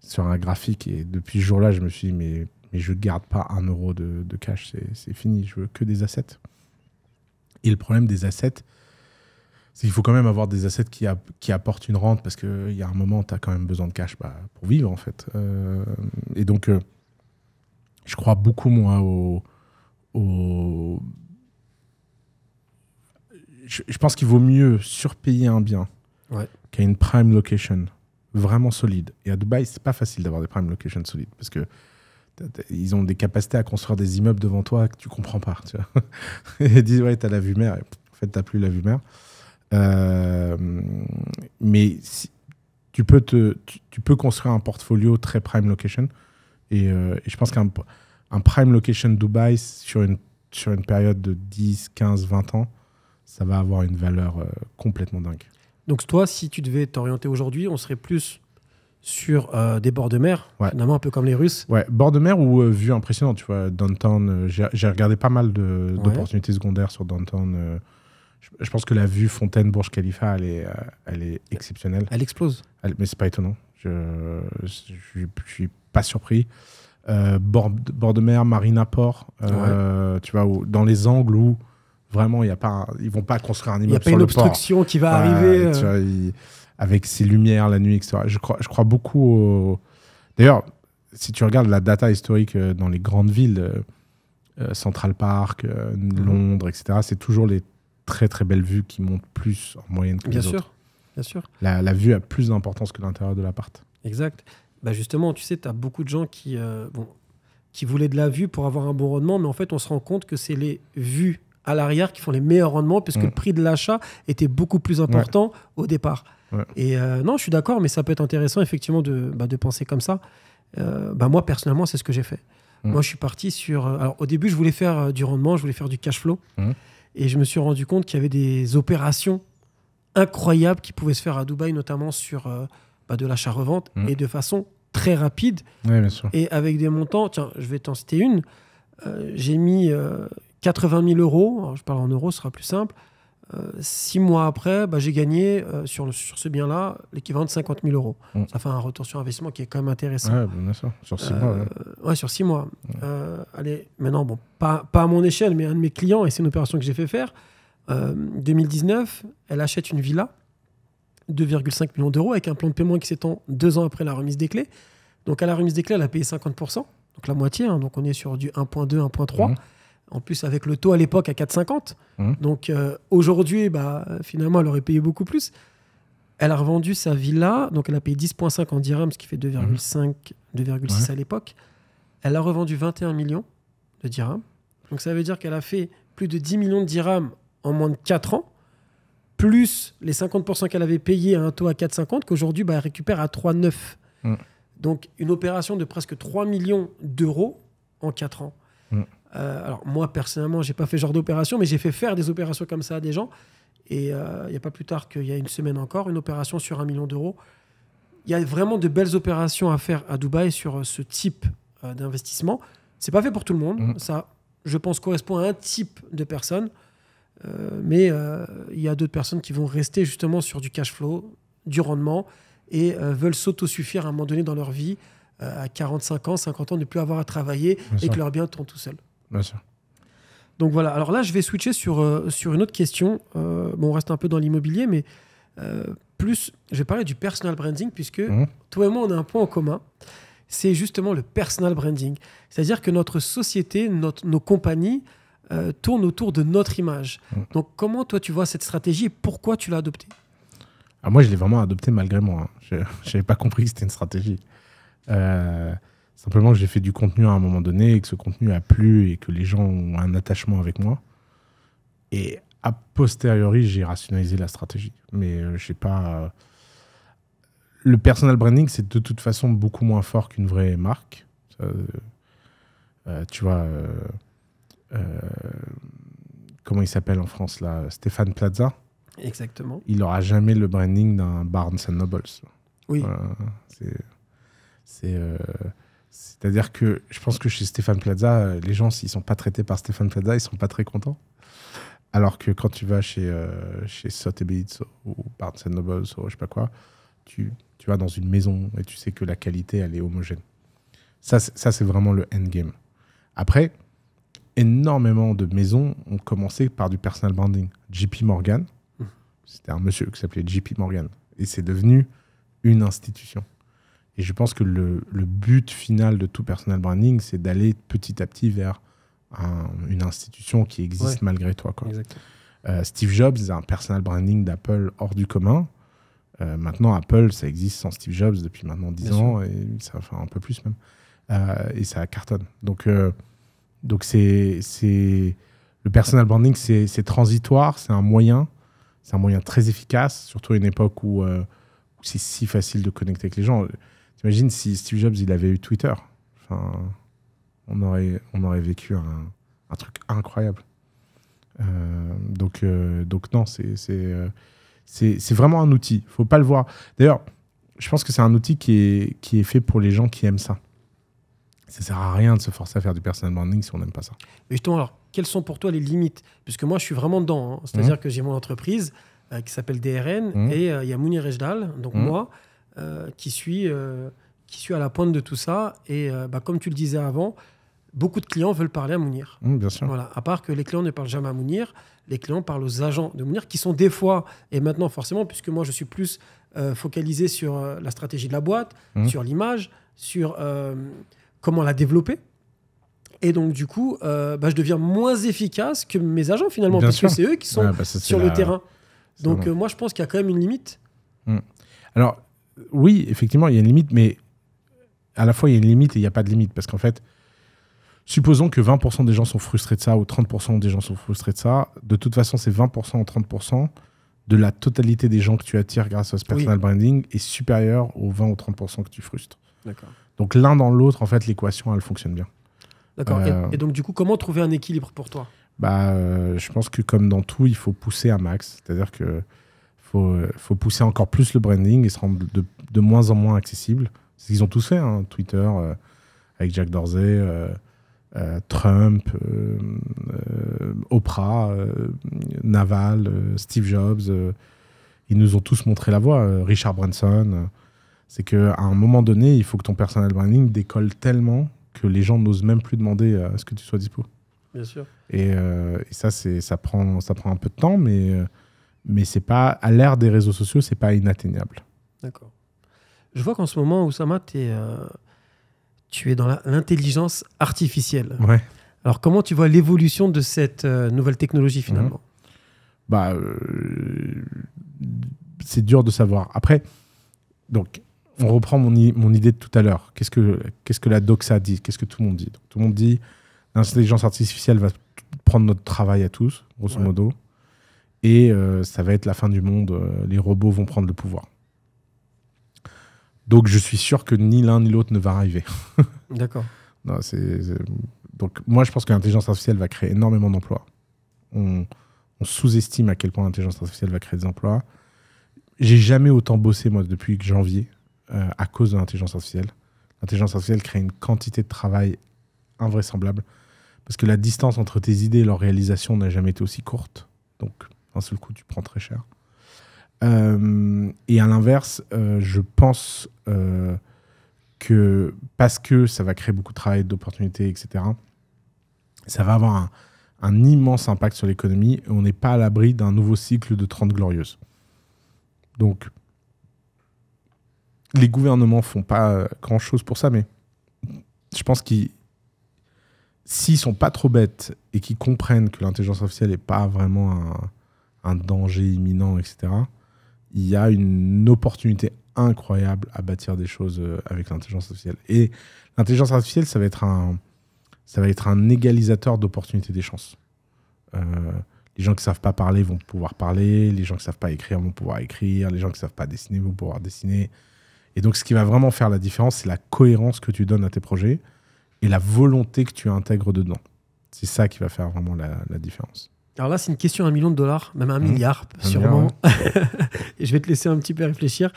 [SPEAKER 1] sur un graphique. Et depuis ce jour-là, je me suis dit, mais, mais je ne garde pas un euro de, cash, c'est fini, je veux que des assets. Et le problème des assets, c'est qu'il faut quand même avoir des assets qui, apportent une rente, parce qu'il y a un moment, tu as quand même besoin de cash bah, pour vivre, en fait. Euh, et donc, euh, je crois beaucoup, moins au... Je, pense qu'il vaut mieux surpayer un bien qu'à une prime location vraiment solide. Et à Dubaï, c'est pas facile d'avoir des prime locations solides parce que ils ont des capacités à construire des immeubles devant toi que tu comprends pas. Tu vois ils disent ouais, t'as la vue mer. en fait, t'as plus la vue mer. Euh, mais tu peux te, tu, peux construire un portfolio très prime location. Et, euh, je pense qu'un un prime location Dubaï sur une sur une période de 10, 15, 20 ans, ça va avoir une valeur euh, complètement dingue.
[SPEAKER 2] Donc toi, si tu devais t'orienter aujourd'hui, on serait plus
[SPEAKER 1] sur euh, des bords de mer, un peu comme les Russes. Ouais, bord de mer ou euh, vue impressionnante, tu vois, downtown. Euh, j'ai regardé pas mal d'opportunités secondaires sur downtown. Je, pense que la vue Fontaine Burj Khalifa, elle est, exceptionnelle. Elle explose. mais c'est pas étonnant. Je, je, suis pas surpris. Bord, de mer, Marina Port, tu vois, dans les angles où Vraiment, il y a pas, ils vont pas construire un immeuble. Il n'y a pas une obstruction qui va arriver. Euh. avec ses lumières la nuit, etc. Je crois, je crois beaucoup. Au... D'ailleurs, si tu regardes la data historique euh, dans les grandes villes, euh, Central Park, mhm. Londres, etc., c'est toujours les très très belles vues qui montent plus en moyenne que bien les sûr, autres. Bien sûr. La, la vue a plus d'importance que l'intérieur de l'appart.
[SPEAKER 2] Exact. Bah justement, tu sais, tu as beaucoup de gens qui, bon, qui voulaient de la vue pour avoir un bon rendement, mais en fait, on se rend compte que c'est les vues à l'arrière qui font les meilleurs rendements puisque le mm. prix de l'achat était beaucoup plus important au départ. Et euh, non, je suis d'accord, mais ça peut être intéressant effectivement de, bah, penser comme ça. Euh, bah, moi, personnellement, c'est ce que j'ai fait. Mm. Moi, je suis parti sur. Euh, alors, au début, je voulais faire du rendement, je voulais faire du cash flow. Mm. Et je me suis rendu compte qu'il y avait des opérations incroyables qui pouvaient se faire à Dubaï, notamment sur bah, de l'achat-revente et de façon très rapide. Ouais, bien sûr. Et avec des montants. Tiens, je vais t'en citer une. j'ai mis 80 000 euros, je parle en euros, ce sera plus simple. Euh, six mois après, bah, j'ai gagné euh, sur, sur ce bien-là l'équivalent de 50 000 euros. Mm. Ça fait un retour sur investissement qui est quand même intéressant. Oui, bien sûr. Sur six mois. Ouais. Euh, sur six mois. Mm. allez, maintenant, bon, pas, pas, à mon échelle, mais un de mes clients, et c'est une opération que j'ai fait faire, 2019, elle achète une villa, 2,5 millions d'euros, avec un plan de paiement qui s'étend deux ans après la remise des clés. Donc à la remise des clés, elle a payé 50%, donc la moitié, hein, donc on est sur du 1,2, 1,3. En plus, avec le taux à l'époque à 4,50. Mmh. Donc euh, aujourd'hui, bah, finalement, elle aurait payé beaucoup plus. Elle a revendu sa villa, donc elle a payé 10,5 en dirhams, ce qui fait 2,5, 2,6 à l'époque. Elle a revendu 21 millions de dirhams. Donc ça veut dire qu'elle a fait plus de 10 millions de dirhams en moins de 4 ans, plus les 50% qu'elle avait payé à un taux à 4,50, qu'aujourd'hui, bah, elle récupère à 3,9. Mmh. Donc une opération de presque 3 millions d'euros en 4 ans. Euh, alors moi personnellement, j'ai pas fait ce genre d'opération, mais j'ai fait faire des opérations comme ça à des gens. Et euh, il n'y a pas plus tard qu'il y a une semaine encore, une opération sur un million d'euros. Il y a vraiment de belles opérations à faire à Dubaï sur euh, ce type d'investissement. C'est pas fait pour tout le monde. Mm. Ça, je pense, correspond à un type de personne. mais il y a d'autres personnes qui vont rester justement sur du cash flow, du rendement et veulent s'autosuffire à un moment donné dans leur vie à 45 ans, 50 ans, ne plus avoir à travailler et que leurs biens tournent tout seuls. Bien sûr. Donc voilà, alors là je vais switcher sur, euh, sur une autre question. Euh, bon, on reste un peu dans l'immobilier, mais euh, plus, je vais parler du personal branding, puisque mhm. toi et moi on a un point en commun, c'est justement le personal branding. C'est-à-dire que notre société, notre, nos compagnies tournent autour de notre image. Mhm. Donc comment toi tu vois cette stratégie et pourquoi tu l'as adoptée
[SPEAKER 1] ah, Moi je l'ai vraiment adoptée malgré moi. Hein. Je n'avais pas compris que c'était une stratégie. Simplement, j'ai fait du contenu à un moment donné et que ce contenu a plu et que les gens ont un attachement avec moi. Et a posteriori, j'ai rationalisé la stratégie. Mais euh, je sais pas. Euh, le personal branding, c'est de toute façon beaucoup moins fort qu'une vraie marque. Euh, tu vois. comment il s'appelle en France là Stéphane Plaza. Exactement. Il n'aura jamais le branding d'un Barnes Nobles. Oui. c'est. C'est-à-dire que je pense que chez Stéphane Plaza, euh, les gens, s'ils ne sont pas traités par Stéphane Plaza, ils ne sont pas très contents. Alors que quand tu vas chez, euh, chez Sotheby's ou Barnes Nobles ou je sais pas quoi, tu, vas dans une maison et tu sais que la qualité, elle est homogène. Ça, c'est vraiment le endgame. Après, énormément de maisons ont commencé par du personal branding. JP Morgan, mmh. c'était un monsieur qui s'appelait JP Morgan. Et c'est devenu une institution. Et je pense que le, but final de tout personal branding, c'est d'aller petit à petit vers une institution qui existe malgré toi. Quoi. Euh, Steve Jobs a un personal branding d'Apple hors du commun. Euh, maintenant, Apple, ça existe sans Steve Jobs depuis maintenant 10 ans, et ça, enfin un peu plus même. Euh, et ça cartonne. Donc, donc c'est, c'est le personal branding, c'est, transitoire, c'est un moyen, c'est un moyen très efficace, surtout à une époque où c'est si facile de connecter avec les gens. T'imagines si Steve Jobs, il avait eu Twitter enfin, on, aurait, on aurait vécu un, truc incroyable. Euh, donc, euh, donc non, euh, c'est c'est vraiment un outil. faut pas le voir. D'ailleurs, je pense que c'est un outil qui est, qui est fait pour les gens qui aiment ça. Ça sert à rien de se forcer à faire du personal branding si on n'aime pas ça.
[SPEAKER 2] Mais alors, quelles sont pour toi les limites Puisque moi, je suis vraiment dedans. Hein. C'est-à-dire mmh. que j'ai mon entreprise qui s'appelle DRN mmh. et il y a Mounir Ejdal, donc mmh. moi. Euh, qui, suis, euh, qui suit à la pointe de tout ça. Et euh, bah, comme tu le disais avant, beaucoup de clients veulent parler à Mounir. Mmh, bien sûr. Voilà. À part que les clients ne parlent jamais à Mounir, les clients parlent aux agents de Mounir qui sont des fois, et maintenant forcément, puisque moi je suis plus focalisé sur la stratégie de la boîte, mmh. sur l'image, sur comment la développer. Et donc, du coup, bah, je deviens moins efficace que mes agents finalement, parce que c'est eux qui sont bah, sur le terrain. Donc, moi je pense qu'il y a quand même une limite.
[SPEAKER 1] Mmh. Alors, oui, effectivement, il y a une limite, mais à la fois, il y a une limite et il n'y a pas de limite. Parce qu'en fait, supposons que 20% des gens sont frustrés de ça ou 30% des gens sont frustrés de ça. De toute façon, c'est 20% ou 30% de la totalité des gens que tu attires grâce à ce personal branding est supérieur aux 20 ou 30% que tu frustres. Donc l'un dans l'autre, en fait, l'équation, elle fonctionne bien. D'accord. Et, euh,
[SPEAKER 2] donc, du coup, comment trouver un équilibre pour toi
[SPEAKER 1] bah, euh, je pense que comme dans tout, il faut pousser à max. C'est-à-dire que faut, euh, faut pousser encore plus le branding et se rendre de, moins en moins accessible. C'est ce qu'ils ont tous fait, hein. Twitter, euh, avec Jack Dorsey, euh, Trump, Oprah, Naval, Steve Jobs. ils nous ont tous montré la voie. Richard Branson. c'est qu'à un moment donné, il faut que ton personal branding décolle tellement que les gens n'osent même plus demander à ce que tu sois dispo. Bien sûr. Et, ça, ça prend, ça prend un peu de temps, mais mais c'est pas à l'ère des réseaux sociaux, c'est pas inatteignable.
[SPEAKER 2] D'accord. Je vois qu'en ce moment, Oussama, es, euh, tu es dans l'intelligence artificielle. Ouais. Alors, comment tu vois l'évolution de cette euh, nouvelle technologie finalement mhm.
[SPEAKER 1] Bah, euh, c'est dur de savoir. Après, donc, on reprend mon, idée de tout à l'heure. Qu'est-ce que la doxa dit Qu'est-ce que tout le monde dit Tout le monde dit l'intelligence artificielle va prendre notre travail à tous, grosso modo et euh, ça va être la fin du monde, euh, les robots vont prendre le pouvoir. Donc je suis sûr que ni l'un ni l'autre ne va arriver. D'accord. Donc moi je pense que l'intelligence artificielle va créer énormément d'emplois. On, sous-estime à quel point l'intelligence artificielle va créer des emplois. J'ai jamais autant bossé moi depuis janvier euh, à cause de l'intelligence artificielle. L'intelligence artificielle crée une quantité de travail invraisemblable parce que la distance entre tes idées et leur réalisation n'a jamais été aussi courte. Donc d'un seul coup, tu prends très cher. Euh, et à l'inverse, euh, je pense euh, que parce que ça va créer beaucoup de travail, d'opportunités, etc., ça va avoir un, immense impact sur l'économie. On n'est pas à l'abri d'un nouveau cycle de 30 glorieuses. Donc, les gouvernements font pas grand-chose pour ça, mais je pense qu'ils s'ils sont pas trop bêtes et qu'ils comprennent que l'intelligence artificielle n'est pas vraiment un un danger imminent, etc., il y a une opportunité incroyable à bâtir des choses euh, avec l'intelligence artificielle. Et l'intelligence artificielle, ça va être un, ça va être un égalisateur d'opportunités des chances. Euh, les gens qui ne savent pas parler vont pouvoir parler, les gens qui ne savent pas écrire vont pouvoir écrire, les gens qui ne savent pas dessiner vont pouvoir dessiner. Et donc, ce qui va vraiment faire la différence, c'est la cohérence que tu donnes à tes projets et la volonté que tu intègres dedans. C'est ça qui va faire vraiment la différence.
[SPEAKER 2] Alors là, c'est une question à un million de dollars, même mmh. un milliard, sûrement. Et je vais te laisser un petit peu réfléchir.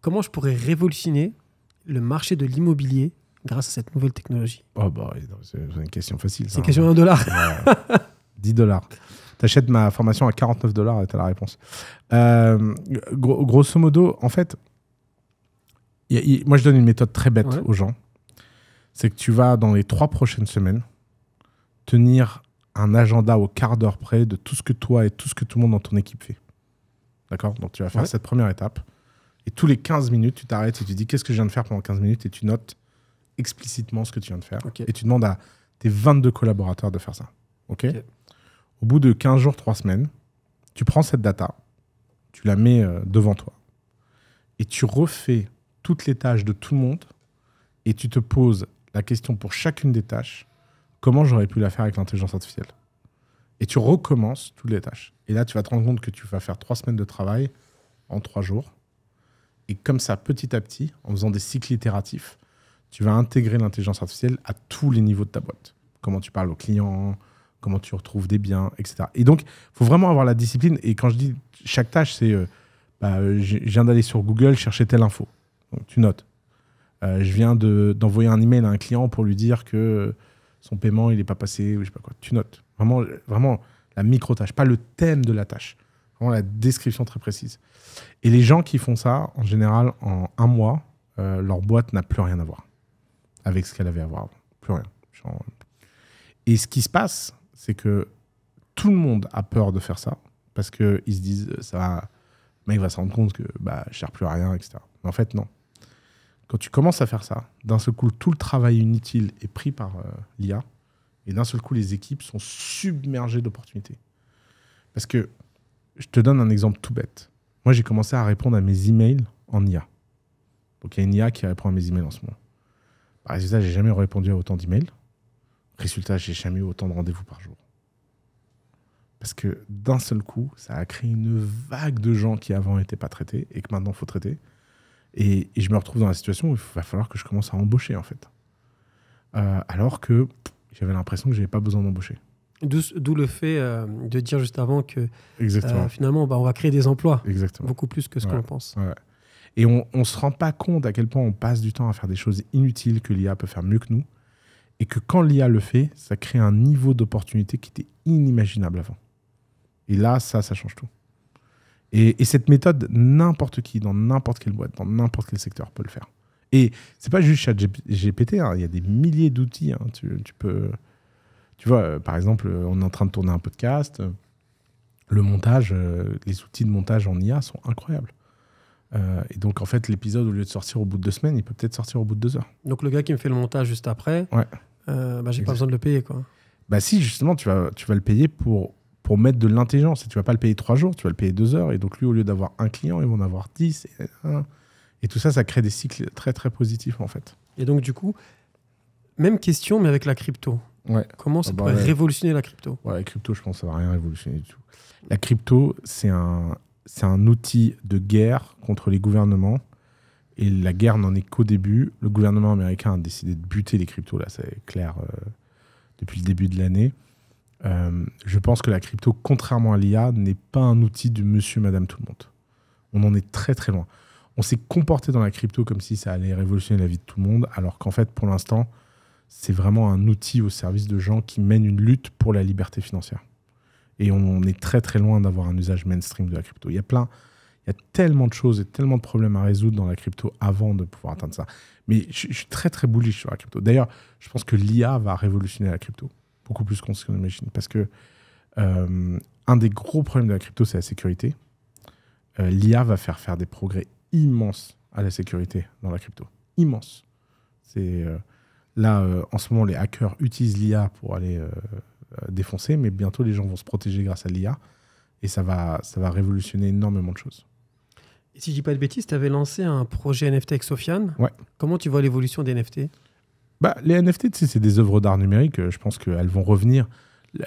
[SPEAKER 2] Comment je pourrais révolutionner le marché de l'immobilier grâce à cette
[SPEAKER 1] nouvelle technologie oh, bah, C'est une question facile. C'est une question hein. à un dollar. 10 dollars. T'achètes ma formation à 49 dollars et t'as la réponse. Euh, grosso modo, en fait, moi je donne une méthode très bête aux gens. C'est que tu vas, dans les trois prochaines semaines, tenir un agenda au quart d'heure près de tout ce que toi et tout ce que tout le monde dans ton équipe fait. D'accord Donc tu vas faire cette première étape. Et tous les 15 minutes, tu t'arrêtes et tu dis qu'est-ce que je viens de faire pendant 15 minutes et tu notes explicitement ce que tu viens de faire. Et tu demandes à tes 22 collaborateurs de faire ça. OK Au bout de 15 jours, 3 semaines, tu prends cette data, tu la mets euh, devant toi et tu refais toutes les tâches de tout le monde et tu te poses la question pour chacune des tâches comment j'aurais pu la faire avec l'intelligence artificielle Et tu recommences toutes les tâches. Et là, tu vas te rendre compte que tu vas faire trois semaines de travail en trois jours. Et comme ça, petit à petit, en faisant des cycles itératifs, tu vas intégrer l'intelligence artificielle à tous les niveaux de ta boîte. Comment tu parles aux clients, comment tu retrouves des biens, etc. Et donc, il faut vraiment avoir la discipline. Et quand je dis chaque tâche, c'est euh, bah, je viens d'aller sur Google chercher telle info. Donc, tu notes. Euh, je viens d'envoyer un email à un client pour lui dire que son paiement, il n'est pas passé, ou je sais pas quoi. Tu notes. Vraiment, vraiment la micro-tâche, pas le thème de la tâche. Vraiment la description très précise. Et les gens qui font ça, en général, en un mois, euh, leur boîte n'a plus rien à voir avec ce qu'elle avait à voir Plus rien. Et ce qui se passe, c'est que tout le monde a peur de faire ça parce qu'ils se disent, ça va... le mec va se rendre compte que bah, je ne plus à rien, etc. Mais en fait, non. Quand tu commences à faire ça, d'un seul coup, tout le travail inutile est pris par euh, l'IA. Et d'un seul coup, les équipes sont submergées d'opportunités. Parce que je te donne un exemple tout bête. Moi, j'ai commencé à répondre à mes emails en IA. Donc, il y a une IA qui répond à mes emails en ce moment. Par bah, résultat, j'ai jamais répondu à autant d'emails. Résultat, j'ai jamais eu autant de rendez-vous par jour. Parce que d'un seul coup, ça a créé une vague de gens qui avant n'étaient pas traités et que maintenant faut traiter. Et, je me retrouve dans la situation où il va falloir que je commence à embaucher, en fait. Euh, alors que j'avais l'impression que je n'avais pas besoin d'embaucher.
[SPEAKER 2] D'où le fait euh,
[SPEAKER 1] de dire juste avant que euh, finalement, bah, on va créer des emplois. Exactement. Beaucoup plus que ce qu'on pense. Et on ne se rend pas compte à quel point on passe du temps à faire des choses inutiles que l'IA peut faire mieux que nous. Et que quand l'IA le fait, ça crée un niveau d'opportunité qui était inimaginable avant. Et là, ça, ça change tout. Et, cette méthode, n'importe qui, dans n'importe quelle boîte, dans n'importe quel secteur peut le faire. Et c'est pas juste GPT, hein, il y a des milliers d'outils. Hein, tu, peux. Tu vois, euh, par exemple, euh, on est en train de tourner un podcast. Euh, le montage, les outils de montage en IA sont incroyables. et donc, en fait, l'épisode, au lieu de sortir au bout de deux semaines, il peut peut-être sortir au bout de deux heures.
[SPEAKER 2] Donc, le gars qui me fait le montage juste après, ouais. euh, bah, j'ai pas besoin de le payer. quoi.
[SPEAKER 1] Bah, si, justement, tu vas, tu vas le payer pour pour mettre de l'intelligence. Et tu vas pas le payer trois jours, tu vas le payer deux heures. Et donc, lui, au lieu d'avoir un client, il va en avoir dix. Et, tout ça, ça crée des cycles très, très positifs, en fait. Et donc, du coup, même question, mais avec la crypto.
[SPEAKER 2] Ouais. Comment ça ah bah pourrait révolutionner
[SPEAKER 1] la crypto La crypto, je pense, ça va rien révolutionner du tout. La crypto, c'est un, un outil de guerre contre les gouvernements. Et la guerre n'en est qu'au début. Le gouvernement américain a décidé de buter les cryptos, là, c'est clair, euh, depuis le début de l'année. Euh, je pense que la crypto, contrairement à l'IA, n'est pas un outil du monsieur, madame, tout le monde. On en est très très loin. On s'est comporté dans la crypto comme si ça allait révolutionner la vie de tout le monde, alors qu'en fait, pour l'instant, c'est vraiment un outil au service de gens qui mènent une lutte pour la liberté financière. Et on est très très loin d'avoir un usage mainstream de la crypto. Il y a plein, il y a tellement de choses et tellement de problèmes à résoudre dans la crypto avant de pouvoir atteindre ça. Mais je, je suis très très bullish sur la crypto. D'ailleurs, je pense que l'IA va révolutionner la crypto beaucoup plus qu'on s'imagine. Parce que euh, un des gros problèmes de la crypto, c'est la sécurité. Euh, L'IA va faire faire des progrès immenses à la sécurité dans la crypto. Immense. C'est euh, là, en ce moment, les hackers utilisent l'IA pour aller défoncer, mais bientôt les gens vont se protéger grâce à l'IA et ça va, ça va révolutionner énormément de choses. Et si je dis pas de
[SPEAKER 2] bêtises, tu avais lancé un projet NFT avec Sofiane. Ouais. Comment tu vois l'évolution des NFT
[SPEAKER 1] bah, les NFT, c'est des œuvres d'art numérique. Euh, je pense qu'elles vont revenir.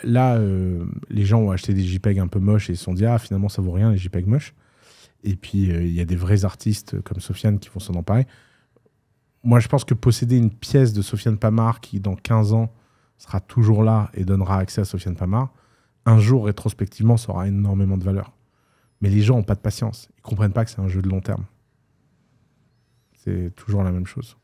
[SPEAKER 1] Là, euh, les gens ont acheté des JPEG un peu moches et se sont dit Ah, finalement, ça vaut rien, les JPEG moches. Et puis, euh, il y a des vrais artistes comme Sofiane qui vont s'en emparer. Moi, je pense que posséder une pièce de Sofiane Pamar qui, dans 15 ans, sera toujours là et donnera accès à Sofiane Pamar, un jour, rétrospectivement, ça aura énormément de valeur. Mais les gens n'ont pas de patience. Ils comprennent pas que c'est un jeu de long terme. C'est toujours la même chose.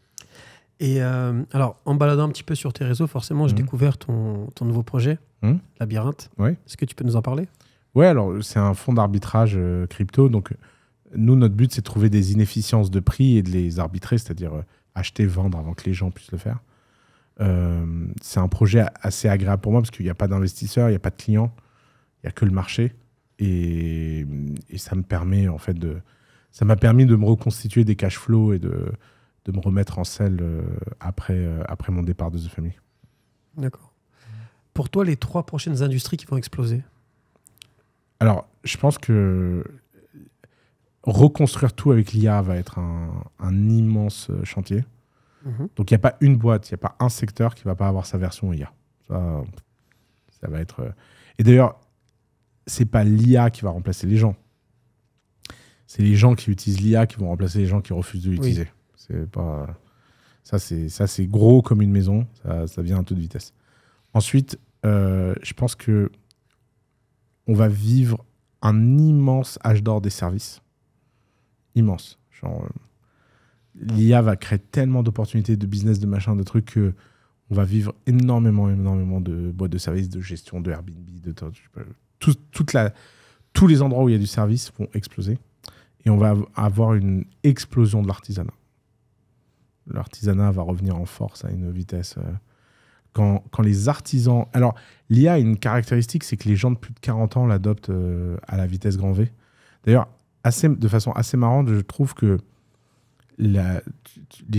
[SPEAKER 2] Et euh, alors, en baladant un petit peu sur tes réseaux, forcément, j'ai mm. découvert ton, ton, nouveau projet, mm. Labyrinthe.
[SPEAKER 1] Est-ce que tu peux nous en parler Ouais, alors c'est un fonds d'arbitrage euh, crypto. Donc, nous, notre but, c'est de trouver des inefficiences de prix et de les arbitrer, c'est-à-dire euh, acheter, vendre avant que les gens puissent le faire. c'est un projet assez agréable pour moi parce qu'il n'y a pas d'investisseurs, il n'y a pas de clients, il n'y a que le marché. Et, et, ça me permet, en fait, de. Ça m'a permis de me reconstituer des cash flows et de de me remettre en selle euh, après, euh, après mon départ de The Family.
[SPEAKER 2] D'accord. Pour toi, les trois prochaines industries qui vont exploser
[SPEAKER 1] Alors, je pense que reconstruire tout avec l'IA va être un, immense euh, chantier. Mhm. Donc, il n'y a pas une boîte, il n'y a pas un secteur qui ne va pas avoir sa version IA. Ça, va être. Et d'ailleurs, c'est pas l'IA qui va remplacer les gens. C'est les gens qui utilisent l'IA qui vont remplacer les gens qui refusent de l'utiliser. C'est pas. Ça, c'est ça, c'est gros comme une maison. Ça, vient à toute vitesse. Ensuite, euh, je pense que on va vivre un immense âge d'or des services. Immense. Genre, euh, l'IA va créer tellement d'opportunités de business, de machin, de trucs que on va vivre énormément, énormément de boîtes de services, de gestion, de Airbnb, de tout, toute la, tous les endroits où il y a du service vont exploser et on va avoir une explosion de l'artisanat l'artisanat va revenir en force à une vitesse. Euh, quand, les artisans. Alors, l'IA a une caractéristique, c'est que les gens de plus de 40 ans l'adoptent euh, à la vitesse grand V. D'ailleurs, assez, de façon assez marrante, je trouve que les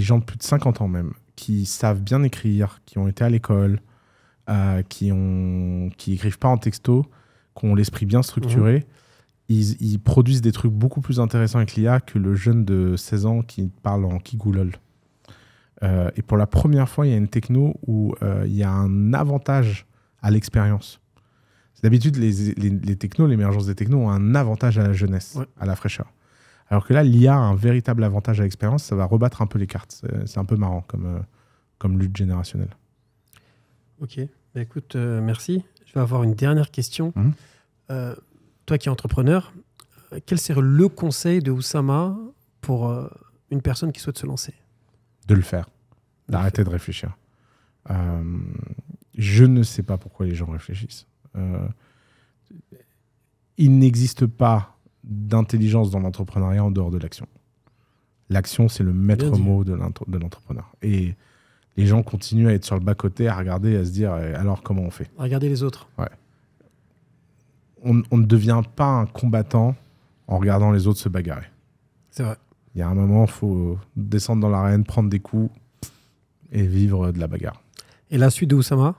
[SPEAKER 1] gens de plus de 50 ans même, qui savent bien écrire, qui ont été à l'école, euh, qui ont écrivent pas en texto, qui ont l'esprit bien structuré, mmh. ils, ils, produisent des trucs beaucoup plus intéressants avec l'IA que le jeune de 16 ans qui parle en kigoulol. Euh, et pour la première fois, il y a une techno où euh, il y a un avantage à l'expérience. D'habitude, les, technos, l'émergence des technos ont un avantage à la jeunesse, à la fraîcheur. Alors que là, l'IA a un véritable avantage à l'expérience, ça va rebattre un peu les cartes. C'est un peu marrant comme, euh, comme lutte générationnelle.
[SPEAKER 2] Ok, bah, écoute, merci. Je vais avoir une dernière question. Mhm. toi qui es entrepreneur, quel serait le conseil de Oussama pour une personne qui souhaite se lancer
[SPEAKER 1] de le faire, d'arrêter de réfléchir. Euh, je ne sais pas pourquoi les gens réfléchissent. Euh, il n'existe pas d'intelligence dans l'entrepreneuriat en dehors de l'action. L'action, c'est le maître mot de l'entrepreneur. Et les gens continuent à être sur le bas-côté, à regarder, à se dire eh, alors comment on fait
[SPEAKER 2] Regarder les autres.
[SPEAKER 1] On, on ne devient pas un combattant en regardant les autres se bagarrer. C'est vrai il y a un moment, faut descendre dans l'arène, prendre des coups et vivre de la bagarre. Et la suite de Oussama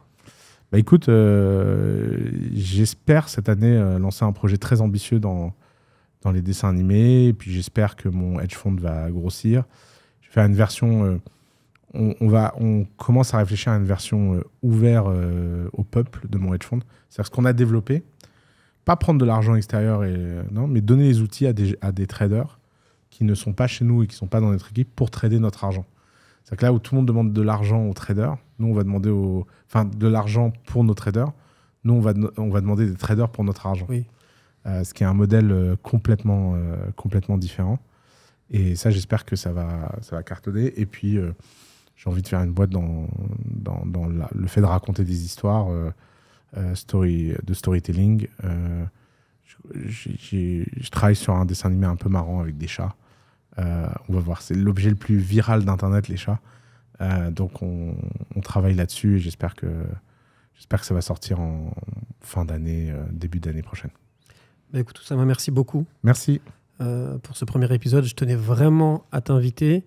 [SPEAKER 1] bah écoute, euh, j'espère cette année euh, lancer un projet très ambitieux dans, dans les dessins animés. Et puis j'espère que mon hedge fund va grossir. Je vais une version. Euh, on, va, on commence à réfléchir à une version ouverte au peuple de mon hedge fund. C'est-à-dire ce qu'on a développé. Pas prendre de l'argent extérieur, et, non, mais donner les outils à des, à des traders qui ne sont pas chez nous et qui ne sont pas dans notre équipe pour trader notre argent. C'est-à-dire que là où tout le monde demande de l'argent aux traders, nous on va demander au, enfin, de l'argent pour nos traders, nous on va, on va demander des traders pour notre argent. Oui. Euh, ce qui est un modèle euh, complètement, euh, complètement différent. Et ça, j'espère que ça va, ça va cartonner. Et puis, j'ai envie de faire une boîte dans, dans, dans le fait de raconter des histoires, story, de storytelling. je travaille sur un dessin animé un peu marrant avec des chats. Euh, on va voir, c'est l'objet le plus viral d'Internet, les chats. Euh, donc on, travaille là-dessus et j'espère que, j'espère que ça va sortir en fin d'année, euh, début d'année prochaine.
[SPEAKER 2] Bah écoute, ça, merci beaucoup. Merci. pour ce premier épisode, je tenais vraiment à t'inviter.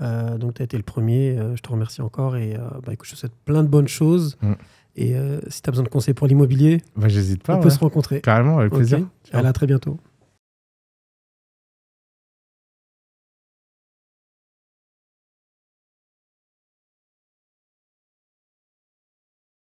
[SPEAKER 2] donc, tu as été le premier. je te remercie encore. Et bah écoute, je te souhaite plein de bonnes choses. Mm. Et si tu as besoin de conseils pour l'immobilier, bah, pas. On peut se rencontrer. Carrément, avec plaisir. À très bientôt.